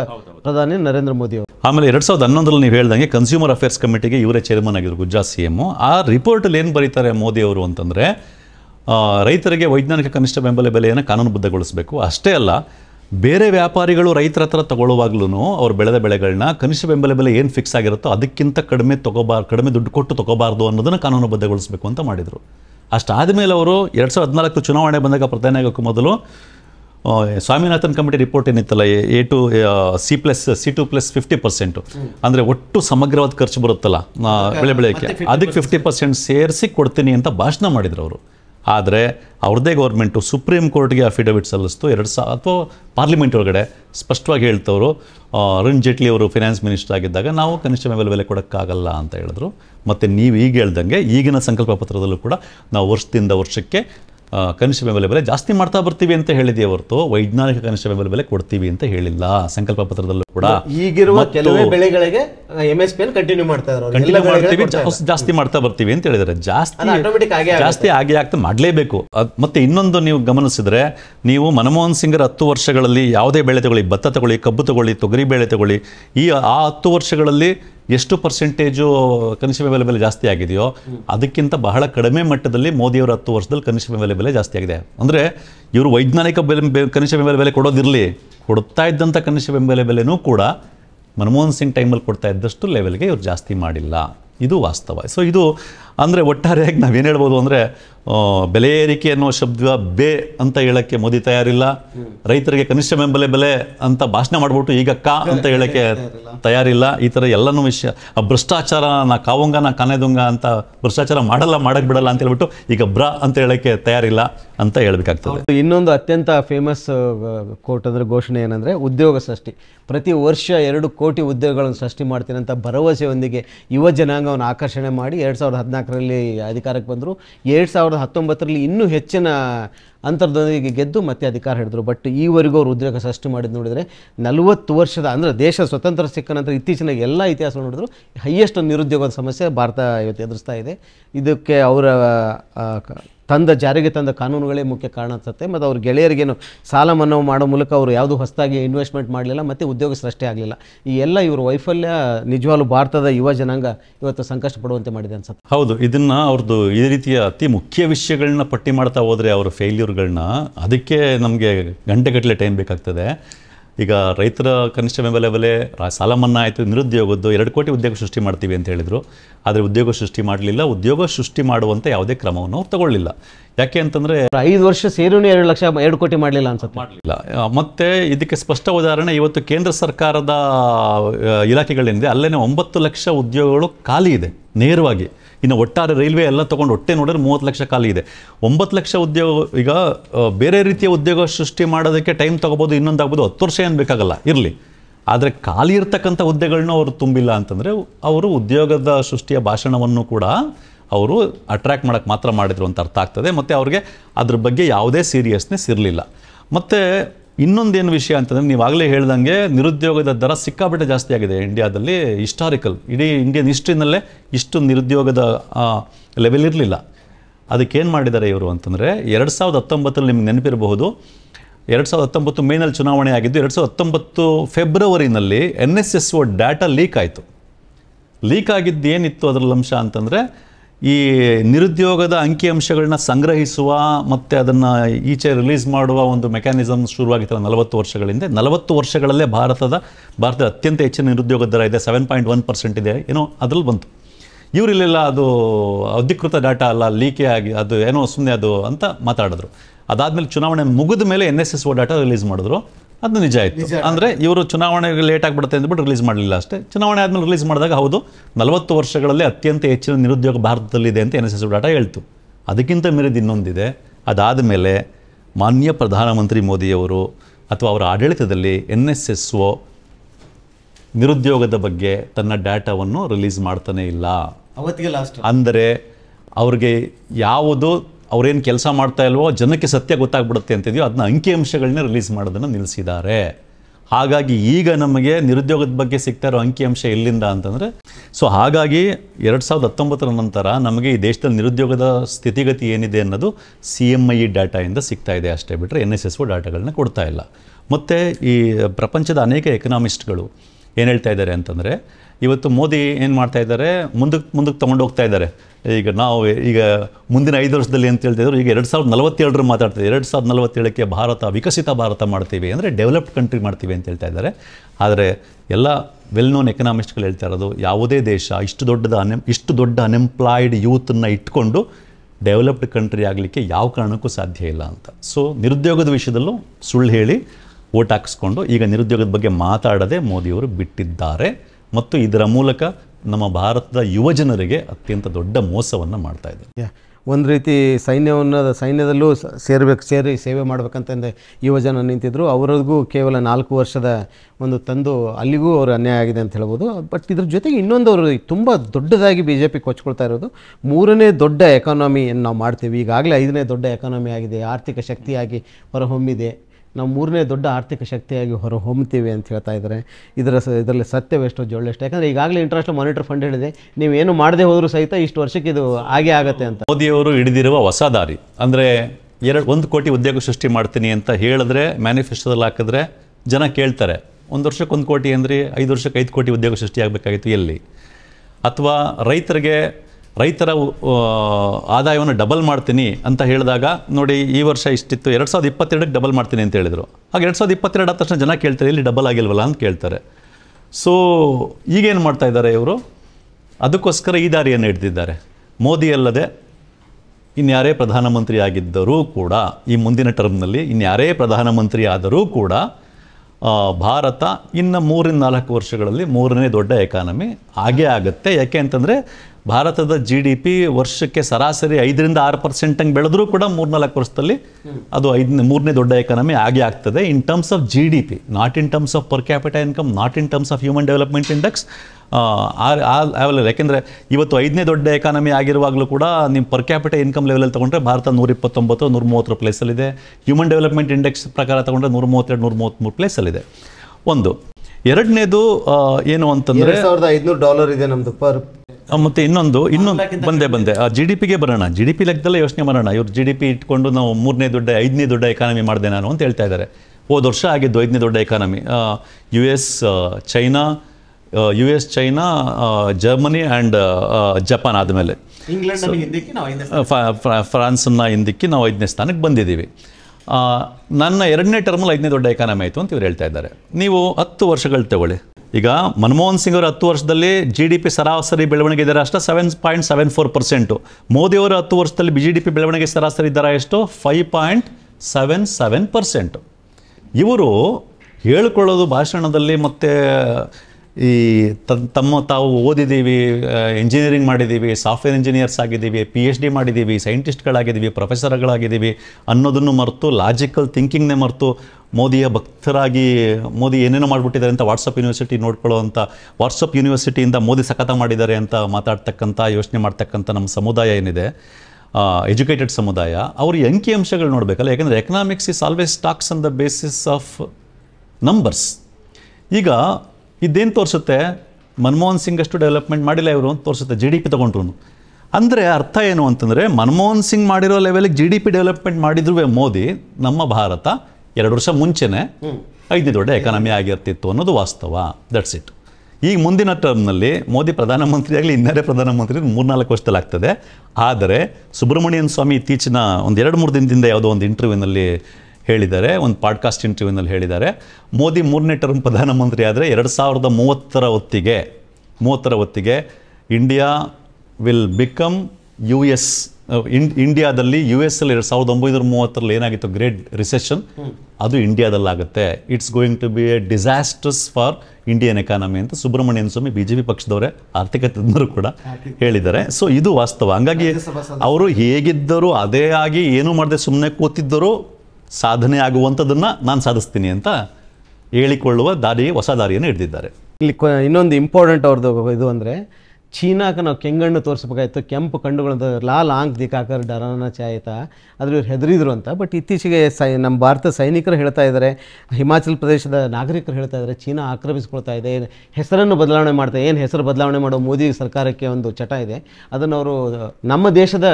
ಪ್ರಧಾನಿ ನರೇಂದ್ರ ಮೋದಿ ಅವರು ಆಮೇಲೆ ಎರಡು ಸಾವಿರದ ಹನ್ನೊಂದರಲ್ಲಿ ನೀವು ಹೇಳ್ದಂಗೆ ಕನ್ಸ್ಯೂಮರ್ ಅಫೇರ್ಸ್ ಕಮಿಟಿಗೆ ಇವರೇ ಚೇರ್ಮನ್ ಆಗಿದ್ರು ಗುಜರಾತ್ ಸಿ ಎಮ್ ಆ ರಿಪೋರ್ಟಲ್ಲಿ ಏನು ಬರೀತಾರೆ ಮೋದಿ ಅವರು ಅಂತಂದರೆ ರೈತರಿಗೆ ವೈಜ್ಞಾನಿಕ ಕನಿಷ್ಠ ಬೆಂಬಲ ಬೆಲೆಯನ್ನು ಕಾನೂನುಬದ್ಧಗೊಳಿಸಬೇಕು ಅಷ್ಟೇ ಅಲ್ಲ ಬೇರೆ ವ್ಯಾಪಾರಿಗಳು ರೈತರ ಹತ್ರ ತೊಗೊಳ್ಳುವಾಗ್ಲೂ ಅವ್ರು ಬೆಳೆದ ಬೆಳೆಗಳನ್ನ ಕನಿಷ್ಠ ಬೆಂಬಲ ಬೆಲೆ ಏನು ಫಿಕ್ಸ್ ಆಗಿರುತ್ತೋ ಅದಕ್ಕಿಂತ ಕಡಿಮೆ ತಗೋಬಾರ್ ಕಡಿಮೆ ದುಡ್ಡು ಕೊಟ್ಟು ತಗೋಬಾರ್ದು ಅನ್ನೋದನ್ನು ಕಾನೂನುಬದ್ಧಗೊಳಿಸಬೇಕು ಅಂತ ಮಾಡಿದರು ಅಷ್ಟಾದಮೇಲೆ ಅವರು ಎರಡು ಸಾವಿರದ ಹದಿನಾಲ್ಕು ಚುನಾವಣೆ ಬಂದಾಗ ಪ್ರಧಾನಿ ಮೊದಲು ಸ್ವಾಮಿನಾಥನ್ ಕಮಿಟಿ ರಿಪೋರ್ಟ್ ಏನಿತ್ತಲ್ಲ A two C plus C two plus fifty percent ಅಂದರೆ ಒಟ್ಟು ಸಮಗ್ರವಾದ ಖರ್ಚು ಬರುತ್ತಲ್ಲ ಬೆಳೆ ಬೆಳೆಯೋಕ್ಕೆ ಅದಕ್ಕೆ ಫಿಫ್ಟಿ ಪರ್ಸೆಂಟ್ ಸೇರಿಸಿ ಕೊಡ್ತೀನಿ ಅಂತ ಭಾಷಣ ಮಾಡಿದ್ರು ಅವರು ಆದರೆ ಅವ್ರದ್ದೇ ಗೌರ್ಮೆಂಟು ಸುಪ್ರೀಂ ಕೋರ್ಟ್ಗೆ ಅಫಿಡವಿಟ್ ಸಲ್ಲಿಸ್ತು ಎರಡು ಸಾ ಅಥವಾ ಪಾರ್ಲಿಮೆಂಟ್ ಒಳಗಡೆ ಸ್ಪಷ್ಟವಾಗಿ ಹೇಳ್ತವರು ಅರುಣ್ ಜೇಟ್ಲಿ ಅವರು ಫಿನಾನ್ಸ್ ಮಿನಿಸ್ಟರ್ ಆಗಿದ್ದಾಗ ನಾವು ಕನಿಷ್ಠ ಮೇಲೆ ಬೆಲೆ ಕೊಡೋಕ್ಕಾಗಲ್ಲ ಅಂತ ಹೇಳಿದ್ರು ಮತ್ತು ನೀವು ಈಗ ಹೇಳ್ದಂಗೆ ಈಗಿನ ಸಂಕಲ್ಪ ಪತ್ರದಲ್ಲೂ ಕೂಡ ನಾವು ವರ್ಷದಿಂದ ವರ್ಷಕ್ಕೆ ಕನಿಷ್ಠ ಬೆಂಬಲ ಬೆಲೆ ಜಾಸ್ತಿ ಮಾಡ್ತಾ ಬರ್ತೀವಿ ಅಂತ ಹೇಳಿದೆ ಹೊರತು ವೈಜ್ಞಾನಿಕ ಕನಿಷ್ಠ ಬೆಂಬಲ ಬೆಲೆ ಕೊಡ್ತೀವಿ ಅಂತ ಹೇಳಿಲ್ಲ ಸಂಕಲ್ಪ ಪತ್ರದಲ್ಲೂ ಕೂಡ ಈಗಿರುವ ಕೆಲವೇ ಬೆಳೆಗಳಿಗೆ ಕಂಟಿನ್ಯೂ ಜಾಸ್ತಿ ಮಾಡ್ತಾ ಬರ್ತೀವಿ ಅಂತ ಹೇಳಿದ್ರೆ ಜಾಸ್ತಿ ಜಾಸ್ತಿ ಆಗಿ ಆಗ್ತಾ ಮಾಡಲೇಬೇಕು ಮತ್ತೆ ಇನ್ನೊಂದು ನೀವು ಗಮನಿಸಿದ್ರೆ ನೀವು ಮನಮೋಹನ್ ಸಿಂಗರ ಹತ್ತು ವರ್ಷಗಳಲ್ಲಿ ಯಾವುದೇ ಬೆಳೆ ತಗೊಳ್ಳಿ ಭತ್ತ ತಗೊಳ್ಳಿ ಕಬ್ಬು ತಗೊಳ್ಳಿ ತೊಗರಿ ಬೆಳೆ ತಗೊಳ್ಳಿ ಈ ಆ ಹತ್ತು ವರ್ಷಗಳಲ್ಲಿ ಎಷ್ಟು ಪರ್ಸೆಂಟೇಜು ಕನಿಷ್ಠ ಬೆಂಬಲ ಬೆಲೆ ಜಾಸ್ತಿ ಆಗಿದೆಯೋ ಅದಕ್ಕಿಂತ ಬಹಳ ಕಡಿಮೆ ಮಟ್ಟದಲ್ಲಿ ಮೋದಿಯವರ ಹತ್ತು ವರ್ಷದಲ್ಲಿ ಕನಿಷ್ಠ ಬೆಂಬಲ ಬೆಲೆ ಜಾಸ್ತಿ ಆಗಿದೆ ಅಂದರೆ ಇವರು ವೈಜ್ಞಾನಿಕ ಬೆಲೆ ಕನಿಷ್ಠ ಬೆಂಬಲ ಬೆಲೆ ಕೊಡೋದಿರಲಿ ಕೊಡ್ತಾ ಇದ್ದಂಥ ಕನಿಷ್ಠ ಬೆಂಬಲ ಬೆಲೆನೂ ಕೂಡ ಮನಮೋಹನ್ ಸಿಂಗ್ ಟೈಮಲ್ಲಿ ಕೊಡ್ತಾ ಇದ್ದಷ್ಟು ಲೆವೆಲ್ಗೆ ಇವರು ಜಾಸ್ತಿ ಮಾಡಿಲ್ಲ ಇದು ವಾಸ್ತವ ಸೊ ಇದು ಅಂದರೆ ಒಟ್ಟಾರೆಯಾಗಿ ನಾವೇನು ಹೇಳ್ಬೋದು ಅಂದರೆ ಬೆಲೆ ಏರಿಕೆ ಅನ್ನೋ ಶಬ್ದ ಬೇ ಅಂತ ಹೇಳೋಕ್ಕೆ ಮೋದಿ ತಯಾರಿಲ್ಲ ರೈತರಿಗೆ ಕನಿಷ್ಠ ಬೆಂಬಲ ಬೆಲೆ ಅಂತ ಭಾಷಣ ಮಾಡಿಬಿಟ್ಟು ಈಗ ಕಾ ಅಂತ ಹೇಳೋಕ್ಕೆ ತಯಾರಿಲ್ಲ ಈ ಥರ ಎಲ್ಲನೂ ವಿಷಯ ಆ ಭ್ರಷ್ಟಾಚಾರ ನಾ ಕಾವಂಗ ನಾ ಕಾನೆದುಂಗ ಅಂತ ಭ್ರಷ್ಟಾಚಾರ ಮಾಡಲ್ಲ ಮಾಡಕ್ಕೆ ಬಿಡಲ್ಲ ಅಂತ ಹೇಳ್ಬಿಟ್ಟು ಈಗ ಬ್ರ ಅಂತ ಹೇಳೋಕ್ಕೆ ತಯಾರಿಲ್ಲ ಅಂತ ಹೇಳಬೇಕಾಗ್ತದೆ ಇನ್ನೊಂದು ಅತ್ಯಂತ ಫೇಮಸ್ ಕೋಟ್ ಅಂದರೆ ಘೋಷಣೆ ಏನಂದರೆ ಉದ್ಯೋಗ ಸೃಷ್ಟಿ ಪ್ರತಿ ವರ್ಷ ಎರಡು ಕೋಟಿ ಉದ್ಯೋಗಗಳನ್ನು ಸೃಷ್ಟಿ ಮಾಡ್ತೀನಿ ಅಂತ ಭರವಸೆಯೊಂದಿಗೆ ಯುವ ಜನಾಂಗವನ್ನು ಆಕರ್ಷಣೆ ಮಾಡಿ ಎರಡು ಸಾವಿರದ ಹದಿನಾಲ್ಕು ನಾಲ್ಕರಲ್ಲಿ ಅಧಿಕಾರಕ್ಕೆ ಬಂದರು ಎರಡು ಸಾವಿರದ ಹತ್ತೊಂಬತ್ತರಲ್ಲಿ ಇನ್ನೂ ಹೆಚ್ಚಿನ ಅಂತರದೊಂದಿಗೆ ಗೆದ್ದು ಮತ್ತೆ ಅಧಿಕಾರ ಹಿಡಿದ್ರು ಬಟ್ ಈವರೆಗೂ ಅವರು ಉದ್ಯೋಗ ಸೃಷ್ಟಿ ಮಾಡಿದ್ದು ನೋಡಿದರೆ ನಲವತ್ತು ವರ್ಷದ ಅಂದರೆ ದೇಶ ಸ್ವತಂತ್ರ ಸಿಕ್ಕ ನಂತರ ಇತ್ತೀಚಿನ ಎಲ್ಲ ಇತಿಹಾಸ ನೋಡಿದ್ರು ಹೈಯೆಸ್ಟ್ ನಿರುದ್ಯೋಗದ ಸಮಸ್ಯೆ ಭಾರತ ಇವತ್ತು ಎದುರಿಸ್ತಾ ಇದೆ ಇದಕ್ಕೆ ಅವರ ತಂದ ಜಾರಿಗೆ ತಂದ ಕಾನೂನುಗಳೇ ಮುಖ್ಯ ಕಾರಣ ಅನ್ಸುತ್ತೆ ಮತ್ತು ಅವ್ರ ಗೆಳೆಯರಿಗೇನು ಸಾಲ ಮನ್ನಾ ಮಾಡೋ ಮೂಲಕ ಅವರು ಯಾವುದೂ ಹೊಸದಾಗಿ ಇನ್ವೆಸ್ಟ್ಮೆಂಟ್ ಮಾಡಲಿಲ್ಲ ಮತ್ತು ಉದ್ಯೋಗ ಸೃಷ್ಟಿ ಆಗಲಿಲ್ಲ ಈ ಎಲ್ಲ ಇವರು ವೈಫಲ್ಯ ನಿಜವಾಲು ಭಾರತದ ಯುವ ಜನಾಂಗ ಇವತ್ತು ಸಂಕಷ್ಟ ಪಡುವಂತೆ ಮಾಡಿದೆ ಅನ್ಸುತ್ತೆ ಹೌದು ಇದನ್ನು ಅವ್ರದ್ದು ಈ ರೀತಿಯ ಅತಿ ಮುಖ್ಯ ವಿಷಯಗಳನ್ನ ಪಟ್ಟಿ ಮಾಡ್ತಾ ಹೋದರೆ ಅವರ ಫೇಲ್ಯೂರ್ಗಳನ್ನ ಅದಕ್ಕೆ ನಮಗೆ ಗಂಟೆಗಟ್ಟಲೆ ಟೈಮ್ ಬೇಕಾಗ್ತದೆ ಈಗ ರೈತರ ಕನಿಷ್ಠ ಬೆಂಬಲ ಬೆಲೆ ಸಾಲ ಮನ್ನಾ ಆಯಿತು ನಿರುದ್ಯೋಗದ್ದು ಎರಡು ಕೋಟಿ ಉದ್ಯೋಗ ಸೃಷ್ಟಿ ಮಾಡ್ತೀವಿ ಅಂತ ಹೇಳಿದರು ಆದರೆ ಉದ್ಯೋಗ ಸೃಷ್ಟಿ ಮಾಡಲಿಲ್ಲ ಉದ್ಯೋಗ ಸೃಷ್ಟಿ ಮಾಡುವಂಥ ಯಾವುದೇ ಕ್ರಮವನ್ನು ಅವ್ರು ತಗೊಳ್ಳಿಲ್ಲ ಯಾಕೆ ಅಂತಂದರೆ ಐದು ವರ್ಷ ಸೇರೂ ಎರಡು ಲಕ್ಷ ಎರಡು ಕೋಟಿ ಮಾಡಲಿಲ್ಲ ಅನ್ಸುತ್ತೆ ಮಾಡಲಿಲ್ಲ ಮತ್ತು ಇದಕ್ಕೆ ಸ್ಪಷ್ಟ ಉದಾಹರಣೆ ಇವತ್ತು ಕೇಂದ್ರ ಸರ್ಕಾರದ ಇಲಾಖೆಗಳೇನಿದೆ ಅಲ್ಲೇ ಒಂಬತ್ತು ಲಕ್ಷ ಉದ್ಯೋಗಗಳು ಖಾಲಿ ಇದೆ ನೇರವಾಗಿ ಇನ್ನು ಒಟ್ಟಾರೆ ರೈಲ್ವೆ ಎಲ್ಲ ತೊಗೊಂಡು ಒಟ್ಟೆ ನೋಡಿದ್ರೆ ಮೂವತ್ತು ಲಕ್ಷ ಖಾಲಿ ಇದೆ ಒಂಬತ್ತು ಲಕ್ಷ ಉದ್ಯೋಗ ಈಗ ಬೇರೆ ರೀತಿಯ ಉದ್ಯೋಗ ಸೃಷ್ಟಿ ಮಾಡೋದಕ್ಕೆ ಟೈಮ್ ತೊಗೋಬೋದು ಇನ್ನೊಂದು ಆಗ್ಬೋದು ಹತ್ತು ವರ್ಷ ಏನು ಬೇಕಾಗಲ್ಲ ಇರಲಿ ಆದರೆ ಖಾಲಿ ಇರ್ತಕ್ಕಂಥ ಹುದ್ದೆಗಳನ್ನ ಅವರು ತುಂಬಿಲ್ಲ ಅಂತಂದರೆ ಅವರು ಉದ್ಯೋಗದ ಸೃಷ್ಟಿಯ ಭಾಷಣವನ್ನು ಕೂಡ ಅವರು ಅಟ್ರ್ಯಾಕ್ಟ್ ಮಾಡೋಕ್ಕೆ ಮಾತ್ರ ಮಾಡಿದ್ರು ಅಂತ ಅರ್ಥ ಆಗ್ತದೆ ಮತ್ತು ಅವ್ರಿಗೆ ಅದ್ರ ಬಗ್ಗೆ ಯಾವುದೇ ಸೀರಿಯಸ್ನೆಸ್ ಇರಲಿಲ್ಲ ಮತ್ತು ಇನ್ನೊಂದೇನು ವಿಷಯ ಅಂತಂದರೆ ನೀವಾಗಲೇ ಹೇಳ್ದಂಗೆ ನಿರುದ್ಯೋಗದ ದರ ಸಿಕ್ಕಾಬಿಟ್ಟೆ ಜಾಸ್ತಿ ಆಗಿದೆ ಇಂಡಿಯಾದಲ್ಲಿ ಹಿಸ್ಟಾರಿಕಲ್ ಇಡೀ ಇಂಡಿಯನ್ ಹಿಸ್ಟ್ರಿನಲ್ಲೇ ಇಷ್ಟು ನಿರುದ್ಯೋಗದ ಲೆವೆಲ್ ಇರಲಿಲ್ಲ ಅದಕ್ಕೇನು ಮಾಡಿದ್ದಾರೆ ಇವರು ಅಂತಂದರೆ ಎರಡು ಸಾವಿರದ ಹತ್ತೊಂಬತ್ತರಲ್ಲಿ ನಿಮ್ಗೆ ನೆನಪಿರಬಹುದು ಎರಡು ಸಾವಿರದ ಹತ್ತೊಂಬತ್ತು ಮೇನಲ್ಲಿ ಚುನಾವಣೆ ಆಗಿದ್ದು ಎರಡು ಸಾವಿರದ ಹತ್ತೊಂಬತ್ತು ಫೆಬ್ರವರಿನಲ್ಲಿ N S S O data leak ಆಯಿತು ಲೀಕ್ ಆಗಿದ್ದು ಏನಿತ್ತು ಅದರಲ್ಲಿ ಅಂಶ ಅಂತಂದರೆ ಈ ನಿರುದ್ಯೋಗದ ಅಂಕಿಅಂಶಗಳನ್ನ ಸಂಗ್ರಹಿಸುವ ಮತ್ತು ಅದನ್ನು ಈಚೆ ರಿಲೀಸ್ ಮಾಡುವ ಒಂದು ಮೆಕ್ಯಾನಿಸಮ್ ಶುರುವಾಗಿತ್ತಲ್ಲ ನಲವತ್ತು ವರ್ಷಗಳಿಂದ ನಲವತ್ತು ವರ್ಷಗಳಲ್ಲೇ ಭಾರತದ ಭಾರತದ ಅತ್ಯಂತ ಹೆಚ್ಚಿನ ನಿರುದ್ಯೋಗ ದರ ಇದೆ ಸೆವೆನ್ ಪಾಯಿಂಟ್ ಒನ್ ಪರ್ಸೆಂಟ್ ಇದೆ ಏನೋ ಅದರಲ್ಲಿ ಬಂತು ಇವರಿಲ್ಲೆಲ್ಲ ಅದು ಅಧಿಕೃತ ಡಾಟಾ ಅಲ್ಲ ಲೀಕೆ ಆಗಿ ಅದು ಏನೋ ಸುಮ್ಮನೆ ಅದು ಅಂತ ಮಾತಾಡಿದ್ರು ಅದಾದಮೇಲೆ ಚುನಾವಣೆ ಮುಗಿದ ಮೇಲೆ N S S O data release ಮಾಡಿದ್ರು ಅದು ನಿಜ ಆಯ್ತು ಅಂದರೆ ಇವರು ಚುನಾವಣೆಗೆ ಲೇಟ್ ಆಗಿಬಿಡುತ್ತೆ ಅಂದ್ಬಿಟ್ಟು ರಿಲೀಸ್ ಮಾಡಲಿಲ್ಲ ಅಷ್ಟೇ ಚುನಾವಣೆ ಆದಮೇಲೆ ರಿಲೀಸ್ ಮಾಡಿದಾಗ ಹೌದು ನಲವತ್ತು ವರ್ಷಗಳಲ್ಲಿ ಅತ್ಯಂತ ಹೆಚ್ಚಿನ ನಿರುದ್ಯೋಗ ಭಾರತದಲ್ಲಿದೆ ಅಂತ ಎನ್ ಎಸ್ ಎಸ್ ಡಾಟಾ ಹೇಳ್ತು ಅದಕ್ಕಿಂತ ಮೀರಿದ ಇನ್ನೊಂದಿದೆ ಅದಾದ ಮೇಲೆ ಮಾನ್ಯ ಪ್ರಧಾನಮಂತ್ರಿ ಮೋದಿಯವರು ಅಥವಾ ಅವರ ಆಡಳಿತದಲ್ಲಿ ಎನ್ ಎಸ್ ಎಸ್ ಒ ನಿರುದ್ಯೋಗದ ಬಗ್ಗೆ ತನ್ನ ಡಾಟಾವನ್ನು ರಿಲೀಸ್ ಮಾಡ್ತಾನೆ ಇಲ್ಲ ಅವತ್ತಿಗೆ ಲಾಸ್ಟ್ ಅಂದರೆ ಅವ್ರಿಗೆ ಯಾವುದು ಅವರೇನು ಕೆಲಸ ಮಾಡ್ತಾ ಇಲ್ವೋ ಜನಕ್ಕೆ ಸತ್ಯ ಗೊತ್ತಾಗ್ಬಿಡುತ್ತೆ ಅಂತಿದೆಯೋ ಅದನ್ನ ಅಂಕಿಅಂಶಗಳನ್ನ ರಿಲೀಸ್ ಮಾಡೋದನ್ನು ನಿಲ್ಲಿಸಿದ್ದಾರೆ ಹಾಗಾಗಿ ಈಗ ನಮಗೆ ನಿರುದ್ಯೋಗದ ಬಗ್ಗೆ ಸಿಗ್ತಾ ಇರೋ ಅಂಕಿಅಂಶ ಎಲ್ಲಿಂದ ಅಂತಂದರೆ ಸೊ ಹಾಗಾಗಿ ಎರಡು ಸಾವಿರದ ಹತ್ತೊಂಬತ್ತರ ನಂತರ ನಮಗೆ ಈ ದೇಶದಲ್ಲಿ ನಿರುದ್ಯೋಗದ ಸ್ಥಿತಿಗತಿ ಏನಿದೆ ಅನ್ನೋದು ಸಿ ಎಮ್ ಐ ಡಾಟಾಯಿಂದ ಸಿಗ್ತಾ ಇದೆ ಅಷ್ಟೇ ಬಿಟ್ಟರೆ ಎನ್ ಎಸ್ ಎಸ್ ಒ ಡಾಟಾಗಳನ್ನ ಕೊಡ್ತಾ ಇಲ್ಲ ಮತ್ತು ಈ ಪ್ರಪಂಚದ ಅನೇಕ ಎಕನಾಮಿಸ್ಟ್ಗಳು ಏನು ಹೇಳ್ತಾ ಇದ್ದಾರೆ ಅಂತಂದರೆ ಇವತ್ತು ಮೋದಿ ಏನು ಮಾಡ್ತಾ ಇದ್ದಾರೆ ಮುಂದಕ್ಕೆ ಮುಂದಕ್ಕೆ ತೊಗೊಂಡು ಹೋಗ್ತಾ ಇದ್ದಾರೆ ಈಗ ನಾವು ಈಗ ಮುಂದಿನ ಐದು ವರ್ಷದಲ್ಲಿ ಅಂತ ಹೇಳ್ತಿದ್ರು ಈಗ ಎರಡು ಸಾವಿರದ ನಲವತ್ತೇಳರ ಮಾತಾಡ್ತೀವಿ ಎರಡು ಸಾವಿರದ ನಲವತ್ತೇಳಕ್ಕೆ ಭಾರತ ವಿಕಸಿತ ಭಾರತ ಮಾಡ್ತೀವಿ ಅಂದರೆ ಡೆವಲಪ್ಡ್ ಕಂಟ್ರಿ ಮಾಡ್ತೀವಿ ಅಂತ ಹೇಳ್ತಾ ಇದ್ದಾರೆ ಆದರೆ ಎಲ್ಲ ವೆಲ್ ನೋನ್ ಎಕನಾಮಿಸ್ಟ್ಗಳು ಹೇಳ್ತಾ ಇರೋದು ಯಾವುದೇ ದೇಶ ಇಷ್ಟು ದೊಡ್ಡದ ಅನ್ ಇಷ್ಟು ದೊಡ್ಡ ಅನ್ಎಂಪ್ಲಾಯ್ಡ್ ಯೂತನ್ನು ಇಟ್ಕೊಂಡು ಡೆವಲಪ್ಡ್ ಕಂಟ್ರಿ ಆಗಲಿಕ್ಕೆ ಯಾವ ಕಾರಣಕ್ಕೂ ಸಾಧ್ಯ ಇಲ್ಲ ಅಂತ ಸೊ ನಿರುದ್ಯೋಗದ ವಿಷಯದಲ್ಲೂ ಸುಳ್ಳು ಹೇಳಿ ಓಟ್ ಹಾಕಿಸ್ಕೊಂಡು ಈಗ ನಿರುದ್ಯೋಗದ ಬಗ್ಗೆ ಮಾತಾಡದೆ ಮೋದಿಯವರು ಬಿಟ್ಟಿದ್ದಾರೆ ಮತ್ತು ಇದರ ಮೂಲಕ ನಮ್ಮ ಭಾರತದ ಯುವಜನರಿಗೆ ಅತ್ಯಂತ ದೊಡ್ಡ ಮೋಸವನ್ನು ಮಾಡ್ತಾ ಇದೆ ಒಂದು ರೀತಿ ಸೈನ್ಯವನ್ನು ಸೈನ್ಯದಲ್ಲೂ ಸೇರ್ಬೇಕು ಸೇರಿ ಸೇವೆ ಮಾಡಬೇಕಂತಂದು ಯುವಜನ ಜನ ನಿಂತಿದ್ದರು ಅವರಿಗೂ ಕೇವಲ ನಾಲ್ಕು ವರ್ಷದ ಒಂದು ತಂದು ಅಲ್ಲಿಗೂ ಅವರು ಅನ್ಯಾಯ ಆಗಿದೆ ಅಂತ ಹೇಳ್ಬೋದು ಬಟ್ ಇದ್ರ ಜೊತೆಗೆ ಇನ್ನೊಂದು ಅವರು ತುಂಬ ದೊಡ್ಡದಾಗಿ ಬಿ ಜೆ ಪಿ ಕೊಚ್ಕೊಳ್ತಾ ಇರೋದು ಮೂರನೇ ದೊಡ್ಡ ಎಕಾನಮಿಯನ್ನು ನಾವು ಮಾಡ್ತೀವಿ ಈಗಾಗಲೇ ಐದನೇ ದೊಡ್ಡ ಎಕಾನಮಿ ಆಗಿದೆ ಆರ್ಥಿಕ ಶಕ್ತಿಯಾಗಿ ಹೊರಹೊಮ್ಮಿದೆ ನಾವು ಮೂರನೇ ದೊಡ್ಡ ಆರ್ಥಿಕ ಶಕ್ತಿಯಾಗಿ ಹೊರ ಅಂತ ಹೇಳ್ತಾ ಇದ್ದಾರೆ ಇದರ ಸ ಇದರಲ್ಲಿ ಸತ್ಯವೆಷ್ಟು ಜೊಳ್ಳೆಷ್ಟು ಯಾಕಂದರೆ ಈಗಾಗಲೇ ಇಂಟರ್ನ್ಯಾಷನಲ್ ಮಾನಿಟರ್ ಫಂಡ್ ಹೇಳಿದೆ ನೀವು ಏನು ಮಾಡದೆ ಹೋದರೂ ಸಹಿತ ಇಷ್ಟು ವರ್ಷಕ್ಕೆ ಇದು ಹಾಗೆ ಆಗುತ್ತೆ ಅಂತ ಮೋದಿಯವರು ಹಿಡಿದಿರುವ ಹೊಸ ದಾರಿ ಅಂದರೆ ಎರಡು ಒಂದು ಕೋಟಿ ಉದ್ಯೋಗ ಸೃಷ್ಟಿ ಮಾಡ್ತೀನಿ ಅಂತ ಹೇಳಿದ್ರೆ ಮ್ಯಾನಿಫೆಸ್ಟೋದಲ್ಲಿ ಹಾಕಿದ್ರೆ ಜನ ಕೇಳ್ತಾರೆ ಒಂದು ವರ್ಷಕ್ಕೆ ಒಂದು ಕೋಟಿ ಅಂದರೆ ಐದು ವರ್ಷಕ್ಕೆ ಐದು ಕೋಟಿ ಉದ್ಯೋಗ ಸೃಷ್ಟಿ ಆಗಬೇಕಾಗಿತ್ತು ಎಲ್ಲಿ ಅಥವಾ ರೈತರಿಗೆ ರೈತರ ಆದಾಯವನ್ನು ಡಬಲ್ ಮಾಡ್ತೀನಿ ಅಂತ ಹೇಳಿದಾಗ ನೋಡಿ ಈ ವರ್ಷ ಇಷ್ಟಿತ್ತು ಎರಡು ಸಾವಿರದ ಇಪ್ಪತ್ತೆರಡಕ್ಕೆ ಡಬಲ್ ಮಾಡ್ತೀನಿ ಅಂತ ಹೇಳಿದರು ಆಗ ಎರಡು ಸಾವಿರದ ಇಪ್ಪತ್ತೆರಡು ಆದ ತಕ್ಷಣ ಜನ ಕೇಳ್ತಾರೆ ಇಲ್ಲಿ ಡಬಲ್ ಆಗಿಲ್ವಲ್ಲ ಅಂತ ಕೇಳ್ತಾರೆ ಸೊ ಈಗೇನು ಮಾಡ್ತಾ ಇದ್ದಾರೆ ಇವರು ಅದಕ್ಕೋಸ್ಕರ ಈ ದಾರಿಯನ್ನು ಹಿಡ್ದಿದ್ದಾರೆ ಮೋದಿ ಅಲ್ಲದೆ ಇನ್ಯಾರೇ ಪ್ರಧಾನಮಂತ್ರಿ ಆಗಿದ್ದರೂ ಕೂಡ ಈ ಮುಂದಿನ ಟರ್ಮ್ನಲ್ಲಿ ಇನ್ಯಾರೇ ಪ್ರಧಾನಮಂತ್ರಿ ಆದರೂ ಕೂಡ ಭಾರತ ಇನ್ನು ಮೂರಿಂದ ನಾಲ್ಕು ವರ್ಷಗಳಲ್ಲಿ ಮೂರನೇ ದೊಡ್ಡ ಎಕಾನಮಿ ಹಾಗೇ ಆಗುತ್ತೆ ಯಾಕೆ ಅಂತಂದರೆ ಭಾರತದ ಜಿ ಡಿ ಪಿ ವರ್ಷಕ್ಕೆ ಸರಾಸರಿ ಐದರಿಂದ ಆರು ಪರ್ಸೆಂಟ್ ಹಂಗೆ ಬೆಳೆದ್ರೂ ಕೂಡ ಮೂರ್ನಾಲ್ಕು ವರ್ಷದಲ್ಲಿ ಅದು ಐದನೇ ಮೂರನೇ ದೊಡ್ಡ ಎಕಾನಮಿ ಆಗಿ ಆಗ್ತದೆ in terms of G D P not in terms of per capital income not in terms of human development index ಆವೆಲ್ಲ ಯಾಕೆಂದರೆ ಇವತ್ತು ಐದನೇ ದೊಡ್ಡ ಎಕಾನಮಿ ಆಗಿರುವಾಗಲೂ ಕೂಡ ನಿಮ್ಮ ಪರ್ ಕ್ಯಾಪಿಟಲ್ ಇನ್ಕಮ್ ಲೆವೆಲಲ್ಲಿ ತೊಗೊಂಡ್ರೆ ಭಾರತ ನೂರ ಇಪ್ಪತ್ತೊಂಬತ್ತು ನೂರ ಮೂವತ್ತರ ಪ್ಲೇಸಲ್ಲಿದೆ ಹ್ಯೂಮನ್ ಡೆವಲಪ್ಮೆಂಟ್ ಇಂಡೆಕ್ಸ್ ಪ್ರಕಾರ ತೊಗೊಂಡ್ರೆ ನೂರ ಮೂವತ್ತೆರಡು ನೂರ ಮೂವತ್ತ್ಮೂರು ಪ್ಲೇಸಲ್ಲಿದೆ ಒಂದು ಎರಡನೇದು ಏನು ಅಂತಂದ್ರೆ ಸಾವಿರದ ಡಾಲರ್ ಇದೆ ನಮ್ದು ಪರ್ ಮತ್ತೆ ಇನ್ನೊಂದು ಇನ್ನೊಂದು ಬಂದೆ ಬಂದೆ ಆ ಜಿ ಡಿ ಪಿಗೆ ಬರೋಣ ಜಿ ಡಿ ಪಿ ಲೆಕ್ಕದಲ್ಲೇ ಯೋಚನೆ ಮಾಡೋಣ ಇವ್ರು ಜಿ ಡಿ ಪಿ ಇಟ್ಕೊಂಡು ನಾವು ಮೂರನೇ ದೊಡ್ಡ ಐದನೇ ದೊಡ್ಡ ಎಕಾನಮಿ ಮಾಡಿದೆ ನಾನು ಅಂತ ಹೇಳ್ತಾ ಇದ್ದಾರೆ ಹೋದ್ ವರ್ಷ ಆಗಿದ್ದು ಐದನೇ ದೊಡ್ಡ economy U S China U S China Germany and Japan ಆದಮೇಲೆ ಫ್ರಾನ್ಸನ್ನ ಹಿಂದಿಕ್ಕಿ ನಾವು ಐದನೇ ಸ್ಥಾನಕ್ಕೆ ಬಂದಿದ್ದೀವಿ ನನ್ನ ಎರಡನೇ ಟರ್ಮಲ್ಲಿ ಐದನೇ ದೊಡ್ಡ ಎಕಾನಮಿ ಆಯಿತು ಅಂತ ಇವರು ಹೇಳ್ತಾ ಇದ್ದಾರೆ ನೀವು ಹತ್ತು ವರ್ಷಗಳು ತಗೊಳ್ಳಿ ಈಗ ಮನಮೋಹನ್ ಸಿಂಗ್ ಅವರು ಹತ್ತು ವರ್ಷದಲ್ಲಿ ಜಿ ಡಿ ಪಿ ಸರಾಸರಿ ಬೆಳವಣಿಗೆ ಇದ್ದಾರೆ ಅಷ್ಟು seven point seven four percent ಮೋದಿಯವರು ಹತ್ತು ವರ್ಷದಲ್ಲಿ ಜಿ ಡಿ ಪಿ ಬೆಳವಣಿಗೆ ಸರಾಸರಿ ದರ ಎಷ್ಟು five point seven seven percent ಇವರು ಹೇಳ್ಕೊಳ್ಳೋದು ಭಾಷಣದಲ್ಲಿ ಮತ್ತು ಈ ತಮ್ಮ ತಾವು ಓದಿದ್ದೀವಿ ಇಂಜಿನಿಯರಿಂಗ್ ಮಾಡಿದ್ದೀವಿ ಸಾಫ್ಟ್ವೇರ್ ಇಂಜಿನಿಯರ್ಸ್ ಆಗಿದ್ದೀವಿ ಪಿ ಎಚ್ ಡಿ ಮಾಡಿದ್ದೀವಿ ಸೈಂಟಿಸ್ಟ್ಗಳಾಗಿದ್ದೀವಿ ಪ್ರೊಫೆಸರ್ಗಳಾಗಿದ್ದೀವಿ ಅನ್ನೋದನ್ನು ಮರೆತು ಲಾಜಿಕಲ್ ಥಿಂಕಿಂಗ್ನೇ ಮರೆತು ಮೋದಿಯ ಭಕ್ತರಾಗಿ ಮೋದಿ ಏನೇನೋ ಮಾಡಿಬಿಟ್ಟಿದ್ದಾರೆ ಅಂತ ವಾಟ್ಸಪ್ ಯೂನಿವರ್ಸಿಟಿ ನೋಡ್ಕೊಳ್ಳೋವಂಥ ವಾಟ್ಸಪ್ ಯೂನಿವರ್ಸಿಟಿಯಿಂದ ಮೋದಿ ಸಖತ ಮಾಡಿದ್ದಾರೆ ಅಂತ ಮಾತಾಡ್ತಕ್ಕಂಥ ಯೋಚನೆ ಮಾಡ್ತಕ್ಕಂಥ ನಮ್ಮ ಸಮುದಾಯ ಏನಿದೆ ಎಜುಕೇಟೆಡ್ ಸಮುದಾಯ ಅವರು ಅಂಕಿ ಅಂಶಗಳು ನೋಡಬೇಕಲ್ಲ ಯಾಕೆಂದರೆ economics is always stocks on the basis of numbers ಈಗ ಇದೇನು ತೋರಿಸುತ್ತೆ ಮನಮೋಹನ್ ಸಿಂಗ್ ಅಷ್ಟು ಡೆವಲಪ್ಮೆಂಟ್ ಮಾಡಿಲ್ಲ ಇವರು ಅಂತ ತೋರಿಸುತ್ತೆ ಜಿ ಡಿ ಪಿ ತೊಗೊಂಡ್ರು ಅಂದರೆ ಅರ್ಥ ಏನು ಅಂತಂದರೆ ಮನಮೋಹನ್ ಸಿಂಗ್ ಮಾಡಿರೋ ಲೆವೆಲಿಗೆ ಜಿ ಡಿ ಪಿ ಡೆವಲಪ್ಮೆಂಟ್ ಮಾಡಿದ್ರು ಮೋದಿ ನಮ್ಮ ಭಾರತ ಎರಡು ವರ್ಷ ಮುಂಚೆನೇ ಐದು ದೊಡ್ಡ ಎಕಾನಮಿ ಆಗಿರ್ತಿತ್ತು ಅನ್ನೋದು ವಾಸ್ತವ ದಟ್ಸ್ ಇಟ್ ಈಗ ಮುಂದಿನ ಟರ್ಮ್ನಲ್ಲಿ ಮೋದಿ ಪ್ರಧಾನಮಂತ್ರಿ ಆಗಲಿ ಇನ್ನರೇ ಪ್ರಧಾನಮಂತ್ರಿ ಮೂರ್ನಾಲ್ಕು ವರ್ಷದಲ್ಲಿ ಆಗ್ತದೆ ಆದರೆ ಸುಬ್ರಹ್ಮಣ್ಯನ್ ಸ್ವಾಮಿ ಇತ್ತೀಚಿನ ಒಂದು ಎರಡು ಮೂರು ದಿನದಿಂದ ಯಾವುದೋ ಒಂದು ಇಂಟರ್ವ್ಯೂನಲ್ಲಿ ಹೇಳಿದ್ದಾರೆ ಒಂದು ಪಾಡ್ಕಾಸ್ಟ್ ಇಂಟರ್ವ್ಯೂನಲ್ಲಿ ಹೇಳಿದ್ದಾರೆ ಮೋದಿ ಮೂರನೇ ಟರ್ಮ್ ಪ್ರಧಾನಮಂತ್ರಿ ಆದರೆ ಎರಡು ಸಾವಿರದ ಮೂವತ್ತರ ಹೊತ್ತಿಗೆ ಮೂವತ್ತರ ಹೊತ್ತಿಗೆ India will become U S ಇಂಡಿಯಾದಲ್ಲಿ ಯು ಎಸ್ ಅಲ್ಲಿ ಎರಡು ಸಾವಿರದ ಒಂಬೈನೂರ ಮೂವತ್ತರಲ್ಲಿ ಏನಾಗಿತ್ತು ಗ್ರೇಟ್ ರಿಸೆಷನ್ ಅದು ಇಂಡಿಯಾದಲ್ಲಾಗುತ್ತೆ it's going to be a disasters for Indian economy ಅಂತ Subramanian Swamy B J P ಪಕ್ಷದವರೇ ಆರ್ಥಿಕ ತಜ್ಞರು ಕೂಡ ಹೇಳಿದ್ದಾರೆ ಸೊ ಇದು ವಾಸ್ತವ ಹಂಗಾಗಿ ಅವರು ಹೇಗಿದ್ದರು ಅದೇ ಆಗಿ ಏನೂ ಮಾಡದೆ ಸುಮ್ಮನೆ ಕೂತಿದ್ದರು ಸಾಧನೆ ಆಗುವಂಥದ್ದನ್ನು ನಾನು ಸಾಧಿಸ್ತೀನಿ ಅಂತ ಹೇಳಿಕೊಳ್ಳುವ ದಾರಿ ಹೊಸ ದಾರಿಯನ್ನು ಹಿಡಿದಿದ್ದಾರೆ ಇಲ್ಲಿ ಇನ್ನೊಂದು ಇಂಪಾರ್ಟೆಂಟ್ ಅವ್ರದ್ದು ಇದು ಅಂದರೆ ಚೀನಾಕ ನಾವು ಕೆಂಗಣ್ಣು ತೋರಿಸ್ಬೇಕಾಯ್ತು ಕೆಂಪು ಕಣ್ಣುಗಳದ್ದು ಲಾಲ್ ಆಂಗ್ ದಿಕ್ಕಾಕರ್ ಡರಾನ ಚಾಯಿತ ಅದ್ರ ಇವ್ರು ಹೆದರಿದ್ರು ಅಂತ ಬಟ್ ಇತ್ತೀಚೆಗೆ ಸೈ ನಮ್ಮ ಭಾರತ ಸೈನಿಕರು ಹೇಳ್ತಾ ಇದ್ದಾರೆ ಹಿಮಾಚಲ ಪ್ರದೇಶದ ನಾಗರಿಕರು ಹೇಳ್ತಾ ಇದ್ದಾರೆ ಚೀನಾ ಆಕ್ರಮಿಸ್ಕೊಳ್ತಾ ಇದೆ ಹೆಸರನ್ನು ಬದಲಾವಣೆ ಮಾಡ್ತಾ ಏನು ಹೆಸರು ಬದಲಾವಣೆ ಮಾಡೋ ಮೋದಿ ಸರ್ಕಾರಕ್ಕೆ ಒಂದು ಚಟ ಇದೆ ಅದನ್ನು ಅವರು ನಮ್ಮ ದೇಶದ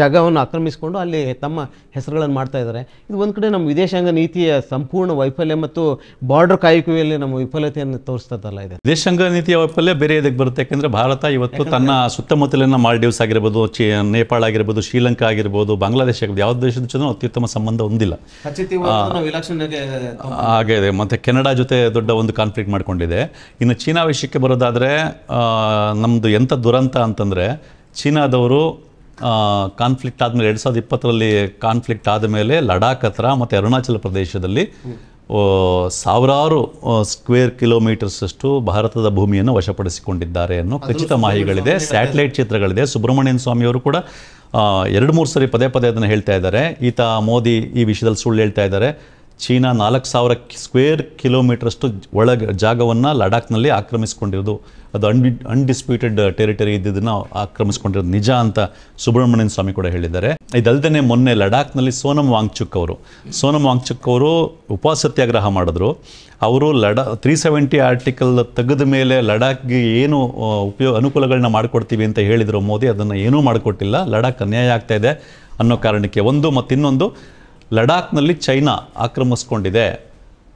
ಜಾಗವನ್ನು ಆಕ್ರಮಿಸಿಕೊಂಡು ಅಲ್ಲಿ ತಮ್ಮ ಹೆಸರುಗಳನ್ನು ಮಾಡ್ತಾ ಇದ್ದಾರೆ ಇದು ಒಂದು ಕಡೆ ನಮ್ಮ ವಿದೇಶಾಂಗ ನೀತಿಯ ಸಂಪೂರ್ಣ ವೈಫಲ್ಯ ಮತ್ತು ಬಾರ್ಡರ್ ಕಾಯುವಿಕೆಯಲ್ಲಿ ನಮ್ಮ ವಿಫಲತೆಯನ್ನು ತೋರಿಸ್ತದಲ್ಲ ಇದೆ ವಿದೇಶಾಂಗ ನೀತಿಯ ವೈಫಲ್ಯ ಬೇರೆ ಇದಕ್ಕೆ ಬರುತ್ತೆ ಯಾಕೆಂದರೆ ಭಾರತ ಇವತ್ತು ತನ್ನ ಸುತ್ತಮುತ್ತಲಿನ ಮಾಲ್ಡೀವ್ಸ್ ಆಗಿರ್ಬೋದು ನೇಪಾಳ ಆಗಿರ್ಬೋದು ಶ್ರೀಲಂಕಾ ಆಗಿರ್ಬೋದು ಬಾಂಗ್ಲಾದೇಶ ಆಗಿರ್ಬೋದು ಯಾವ ದೇಶದ ಜೊತೆ ಅತ್ಯುತ್ತಮ ಸಂಬಂಧ ಹೊಂದಿಲ್ಲ ಹಾಗೆ ಮತ್ತೆ ಕೆನಡಾ ಜೊತೆ ದೊಡ್ಡ ಒಂದು ಕಾನ್ಫ್ಲಿಕ್ಟ್ ಮಾಡಿಕೊಂಡಿದೆ ಇನ್ನು ಚೀನಾ ವಿಷಯಕ್ಕೆ ಬರೋದಾದರೆ ನಮ್ಮದು ಎಂಥ ದುರಂತ ಅಂತಂದರೆ ಚೀನಾದವರು ಕಾನ್ಫ್ಲಿಕ್ಟ್ ಆದಮೇಲೆ ಎರಡು ಸಾವಿರದ ಇಪ್ಪತ್ತರಲ್ಲಿ ಕಾನ್ಫ್ಲಿಕ್ಟ್ ಆದಮೇಲೆ ಲಡಾಖ್ ಹತ್ರ ಮತ್ತು ಅರುಣಾಚಲ ಪ್ರದೇಶದಲ್ಲಿ ಸಾವಿರಾರು ಸ್ಕ್ವೇರ್ ಕಿಲೋಮೀಟರ್ಸಷ್ಟು ಭಾರತದ ಭೂಮಿಯನ್ನು ವಶಪಡಿಸಿಕೊಂಡಿದ್ದಾರೆ ಅನ್ನೋ ಖಚಿತ ಮಾಹಿತಿಗಳಿದೆ ಸ್ಯಾಟಲೈಟ್ ಚಿತ್ರಗಳಿದೆ ಸುಬ್ರಹ್ಮಣ್ಯನ್ ಸ್ವಾಮಿಯವರು ಕೂಡ ಎರಡು ಮೂರು ಸರಿ ಪದೇ ಪದೇ ಅದನ್ನು ಹೇಳ್ತಾ ಇದ್ದಾರೆ ಈತ ಮೋದಿ ಈ ವಿಷಯದಲ್ಲಿ ಸುಳ್ಳು ಹೇಳ್ತಾ ಇದ್ದಾರೆ ಚೀನಾ ನಾಲ್ಕು ಸಾವಿರ ಸ್ಕ್ವೇರ್ ಕಿಲೋಮೀಟ್ರಷ್ಟು ಒಳಗೆ ಜಾಗವನ್ನು ಲಡಾಖ್ನಲ್ಲಿ ಆಕ್ರಮಿಸಿಕೊಂಡಿರೋದು ಅದು ಅನ್ಡಿ ಅನ್ಡಿಸ್ಪ್ಯೂಟೆಡ್ ಟೆರಿಟರಿ ಇದ್ದಿದ್ದನ್ನು ಆಕ್ರಮಿಸ್ಕೊಂಡಿರೋದು ನಿಜ ಅಂತ ಸುಬ್ರಹ್ಮಣ್ಯನ್ ಸ್ವಾಮಿ ಕೂಡ ಹೇಳಿದ್ದಾರೆ ಇದಲ್ದೇ ಮೊನ್ನೆ ಲಡಾಖ್ನಲ್ಲಿ ಸೋನಂ ವಾಂಗ್ಚುಕ್ ಅವರು ಸೋನಂ ವಾಂಗ್ಚುಕ್ ಅವರು ಉಪಾಸತ್ಯಾಗ್ರಹ ಸತ್ಯಾಗ್ರಹ ಮಾಡಿದ್ರು ಅವರು ಲಡಾ ತ್ರೀ ಸೆವೆಂಟಿ ಆರ್ಟಿಕಲ್ ತೆಗೆದ ಮೇಲೆ ಲಡಾಖ್ಗೆ ಏನು ಉಪಯೋಗ ಅನುಕೂಲಗಳನ್ನ ಮಾಡಿಕೊಡ್ತೀವಿ ಅಂತ ಹೇಳಿದರು ಮೋದಿ ಅದನ್ನು ಏನೂ ಮಾಡಿಕೊಟ್ಟಿಲ್ಲ ಲಡಾಖ್ ಅನ್ಯಾಯ ಆಗ್ತಾ ಇದೆ ಅನ್ನೋ ಕಾರಣಕ್ಕೆ ಒಂದು ಇನ್ನೊಂದು ಲಡಾಖ್ನಲ್ಲಿ ಚೈನಾ ಆಕ್ರಮಿಸ್ಕೊಂಡಿದೆ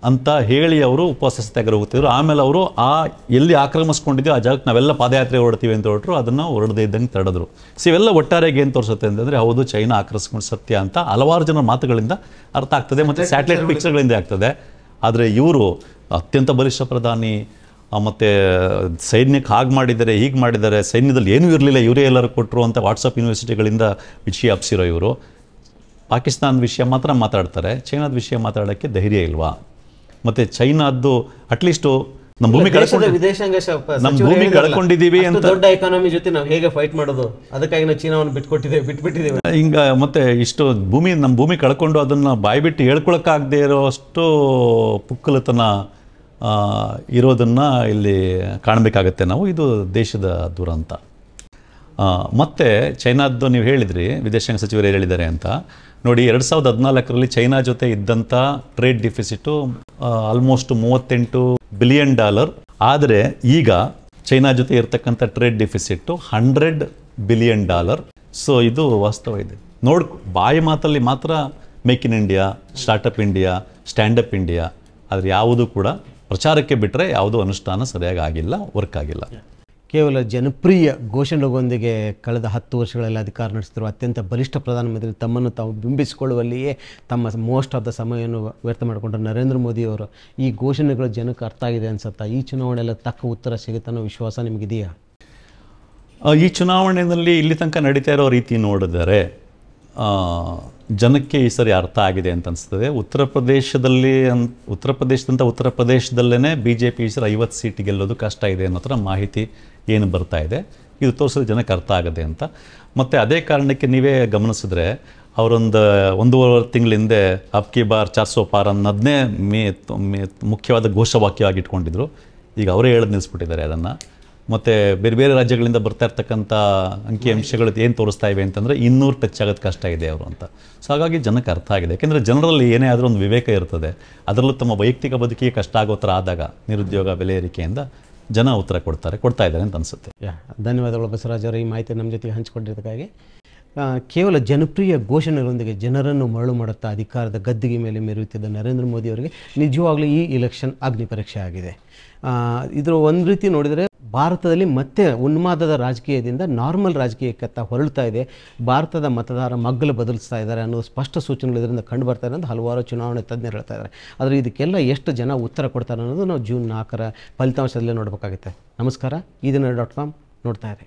ಅಂತ ಹೇಳಿ ಅವರು ಉಪವಾಸ ಸತ್ಯಾಗ್ರಹ ಹೋಗ್ತಿದ್ರು ಆಮೇಲೆ ಅವರು ಆ ಎಲ್ಲಿ ಆಕ್ರಮಿಸ್ಕೊಂಡಿದೆಯೋ ಆ ಜಾಗಕ್ಕೆ ನಾವೆಲ್ಲ ಪಾದಯಾತ್ರೆ ಹೊರಡ್ತೀವಿ ಅಂತ ಹೊರಟರು ಅದನ್ನು ಹೊರಡದೇ ಇದ್ದಂಗೆ ತಡೆದ್ರು ಸೊ ಇವೆಲ್ಲ ಒಟ್ಟಾರೆಗೆ ಏನು ತೋರಿಸುತ್ತೆ ಅಂತಂದರೆ ಹೌದು ಚೈನಾ ಆಕ್ರಮಿಸ್ಕೊಂಡು ಸತ್ಯ ಅಂತ ಹಲವಾರು ಜನರ ಮಾತುಗಳಿಂದ ಅರ್ಥ ಆಗ್ತದೆ ಮತ್ತು ಸ್ಯಾಟಲೈಟ್ ಪಿಕ್ಚರ್ಗಳಿಂದ ಆಗ್ತದೆ ಆದರೆ ಇವರು ಅತ್ಯಂತ ಬಲಿಷ್ಠ ಪ್ರಧಾನಿ ಮತ್ತು ಸೈನ್ಯಕ್ಕೆ ಹಾಗೆ ಮಾಡಿದ್ದಾರೆ ಹೀಗೆ ಮಾಡಿದ್ದಾರೆ ಸೈನ್ಯದಲ್ಲಿ ಏನೂ ಇರಲಿಲ್ಲ ಇವರೇ ಎಲ್ಲರೂ ಕೊಟ್ಟರು ಅಂತ ವಾಟ್ಸಪ್ ಯೂನಿವರ್ಸಿಟಿಗಳಿಂದ ವಿಷಯ ಹಬ್ಸಿರೋ ಇವರು ಪಾಕಿಸ್ತಾನದ ವಿಷಯ ಮಾತ್ರ ಮಾತಾಡ್ತಾರೆ ಚೈನಾದ ವಿಷಯ ಮಾತಾಡೋಕ್ಕೆ ಧೈರ್ಯ ಇಲ್ವಾ ಮತ್ತೆ ಚೈನಾದ್ದು ಅಟ್ಲೀಸ್ಟು ನಮ್ಮ ಭೂಮಿ ವಿದೇಶಾಂಗ ನಮ್ಮ ಭೂಮಿ ಕಳ್ಕೊಂಡಿದ್ದೀವಿ ಅಂತ ದೊಡ್ಡ ಎಕಾನಮಿ ಜೊತೆ ನಾವು ಹೇಗೆ ಫೈಟ್ ಮಾಡೋದು ಅದಕ್ಕಾಗಿ ನಾವು ಚೀನಾವನ್ನು ಬಿಟ್ಕೊಟ್ಟಿದ್ದೇವೆ ಬಿಟ್ಬಿಟ್ಟಿದ್ದೇವೆ ಹಿಂಗ ಮತ್ತೆ ಇಷ್ಟು ಭೂಮಿ ನಮ್ಮ ಭೂಮಿ ಕಳ್ಕೊಂಡು ಅದನ್ನು ಬಾಯ್ಬಿಟ್ಟು ಹೇಳ್ಕೊಳಕ್ಕಾಗದೇ ಇರೋಷ್ಟು ಪುಕ್ಕಲತನ ಇರೋದನ್ನ ಇಲ್ಲಿ ಕಾಣಬೇಕಾಗತ್ತೆ ನಾವು ಇದು ದೇಶದ ದುರಂತ ಮತ್ತೆ ಚೈನಾದ್ದು ನೀವು ಹೇಳಿದ್ರಿ ವಿದೇಶಾಂಗ ಸಚಿವರು ಹೇಳಿದ್ದಾರೆ ಅಂತ ನೋಡಿ ಎರಡು ಸಾವಿರದ ಹದಿನಾಲ್ಕರಲ್ಲಿ ಚೈನಾ ಜೊತೆ ಇದ್ದಂಥ ಟ್ರೇಡ್ ಡಿಫಿಸಿಟು ಆಲ್ಮೋಸ್ಟ್ ಮೂವತ್ತೆಂಟು ಬಿಲಿಯನ್ ಡಾಲರ್ ಆದರೆ ಈಗ ಚೈನಾ ಜೊತೆ ಇರತಕ್ಕಂಥ trade deficit hundred billion dollar so ಇದು ವಾಸ್ತವ ಇದೆ ನೋಡ್ ಬಾಯಿ ಮಾತಲ್ಲಿ ಮಾತ್ರ make in India startup India standup India ಆದರೆ ಯಾವುದು ಕೂಡ ಪ್ರಚಾರಕ್ಕೆ ಬಿಟ್ಟರೆ ಯಾವುದೂ ಅನುಷ್ಠಾನ ಸರಿಯಾಗಿ ಆಗಿಲ್ಲ ವರ್ಕ್ ಆಗಿಲ್ಲ ಕೇವಲ ಜನಪ್ರಿಯ ಘೋಷಣೆಗೊಂದಿಗೆ ಕಳೆದ ಹತ್ತು ವರ್ಷಗಳಲ್ಲಿ ಅಧಿಕಾರ ನಡೆಸ್ತಿರುವ ಅತ್ಯಂತ ಬಲಿಷ್ಠ ಪ್ರಧಾನಮಂತ್ರಿ ತಮ್ಮನ್ನು ತಾವು ಬಿಂಬಿಸಿಕೊಳ್ಳುವಲ್ಲಿಯೇ ತಮ್ಮ ಮೋಸ್ಟ್ ಆಫ್ ದ ಸಮಯವನ್ನು ವ್ಯರ್ಥ ಮಾಡಿಕೊಂಡ್ರು ನರೇಂದ್ರ ಮೋದಿಯವರು ಈ ಘೋಷಣೆಗಳು ಜನಕ್ಕೆ ಅರ್ಥ ಆಗಿದೆ ಅನ್ಸುತ್ತಾ ಈ ಚುನಾವಣೆಯಲ್ಲಿ ತಕ್ಕ ಉತ್ತರ ಸಿಗುತ್ತೆ ಅನ್ನೋ ವಿಶ್ವಾಸ ನಿಮಗಿದೆಯಾ ಈ ಚುನಾವಣೆಯಲ್ಲಿ ಇಲ್ಲಿ ತನಕ ನಡೀತಾ ಇರೋ ರೀತಿ ನೋಡಿದರೆ ಜನಕ್ಕೆ ಈ ಸರಿ ಅರ್ಥ ಆಗಿದೆ ಅಂತ ಅನಿಸ್ತದೆ ಉತ್ತರ ಪ್ರದೇಶದಲ್ಲಿ ಉತ್ತರ ಪ್ರದೇಶದಂಥ ಉತ್ತರ ಪ್ರದೇಶದಲ್ಲೇ ಬಿ ಜೆ ಪಿ ಈ ಸರಿ ಐವತ್ತು ಸೀಟ್ ಗೆಲ್ಲೋದು ಕಷ್ಟ ಇದೆ ಅನ್ನೋ ಥರ ಮಾಹಿತಿ ಏನು ಬರ್ತಾ ಇದೆ ಇದು ತೋರಿಸಿದ್ರೆ ಜನಕ್ಕೆ ಅರ್ಥ ಆಗದೆ ಅಂತ ಮತ್ತು ಅದೇ ಕಾರಣಕ್ಕೆ ನೀವೇ ಗಮನಿಸಿದ್ರೆ ಅವರೊಂದು ಒಂದೂವರೆ ತಿಂಗಳ ಹಿಂದೆ ಅಬ್ಕಿ ಬಾರ್ ಚಾರ್ಸೋ ಪಾರ್ ಅನ್ನೋದನ್ನೇ ಮೇ ಮೇ ಮುಖ್ಯವಾದ ಘೋಷವಾಕ್ಯವಾಗಿ ಇಟ್ಕೊಂಡಿದ್ರು ಈಗ ಅವರೇ ಹೇಳೋದು ನಿಲ್ಲಿಸ್ಬಿಟ್ಟಿದ್ದಾರೆ ಅದನ್ನು ಮತ್ತು ಬೇರೆ ಬೇರೆ ರಾಜ್ಯಗಳಿಂದ ಬರ್ತಾ ಇರ್ತಕ್ಕಂಥ ಅಂಕಿಅಂಶಗಳು ಏನು ತೋರಿಸ್ತಾ ಇವೆ ಅಂತಂದರೆ ಇನ್ನೂರು ಟಚ್ ಆಗೋದು ಕಷ್ಟ ಇದೆ ಅವರು ಅಂತ ಸೊ ಹಾಗಾಗಿ ಜನಕ್ಕೆ ಅರ್ಥ ಆಗಿದೆ ಯಾಕೆಂದರೆ ಜನರಲ್ಲಿ ಏನೇ ಆದರೂ ಒಂದು ವಿವೇಕ ಇರ್ತದೆ ಅದರಲ್ಲೂ ತಮ್ಮ ವೈಯಕ್ತಿಕ ಬದುಕಿಗೆ ಕಷ್ಟ ಆಗೋ ಥರ ಆದಾಗ ನಿರುದ್ಯೋಗ ಬೆಲೆ ಏರಿಕೆಯಿಂದ ಜನ ಉತ್ತರ ಕೊಡ್ತಾರೆ ಕೊಡ್ತಾ ಇದ್ದಾರೆ ಅಂತ ಅನಿಸುತ್ತೆ ಧನ್ಯವಾದಗಳು ಬಸವರಾಜ್ ಅವರು ಈ ಮಾಹಿತಿ ನಮ್ಮ ಜೊತೆಗೆ ಹಂಚಿಕೊಂಡಿದ್ದಕ್ಕಾಗಿ ಕೇವಲ ಜನಪ್ರಿಯ ಘೋಷಣೆಗಳೊಂದಿಗೆ ಜನರನ್ನು ಮರಳು ಮಾಡುತ್ತಾ ಅಧಿಕಾರದ ಗದ್ದಿಗೆ ಮೇಲೆ ಮೆರೆಯುತ್ತಿದ್ದ ನರೇಂದ್ರ ಮೋದಿ ಅವರಿಗೆ ನಿಜವಾಗಲೂ ಈ ಇಲೆಕ್ಷನ್ ಅಗ್ನಿ ಪರೀಕ್ಷೆ ಆಗಿದೆ ಇದರ ಒಂದು ರೀತಿ ನೋಡಿದರೆ ಭಾರತದಲ್ಲಿ ಮತ್ತೆ ಉನ್ಮಾದದ ರಾಜಕೀಯದಿಂದ ನಾರ್ಮಲ್ ರಾಜಕೀಯಕ್ಕೆತ್ತ ಹೊರಳ್ತಾ ಇದೆ ಭಾರತದ ಮತದಾರ ಮಗ್ಗಲು ಬದಲಿಸ್ತಾ ಇದ್ದಾರೆ ಅನ್ನೋ ಸ್ಪಷ್ಟ ಸೂಚನೆಗಳು ಇದರಿಂದ ಕಂಡು ಬರ್ತಾ ಇದೆ ಅಂತ ಹಲವಾರು ಚುನಾವಣೆ ತಜ್ಞರು ಹೇಳ್ತಾ ಇದ್ದಾರೆ ಆದರೆ ಇದಕ್ಕೆಲ್ಲ ಎಷ್ಟು ಜನ ಉತ್ತರ ಕೊಡ್ತಾರೆ ಅನ್ನೋದು ನಾವು ಜೂನ್ ನಾಲ್ಕರ ಫಲಿತಾಂಶದಲ್ಲೇ ನೋಡಬೇಕಾಗುತ್ತೆ ನಮಸ್ಕಾರ ಈ ದಿನ ಡಾಟ್ ಕಾಮ್ ನೋಡ್ತಾ ಇದೆ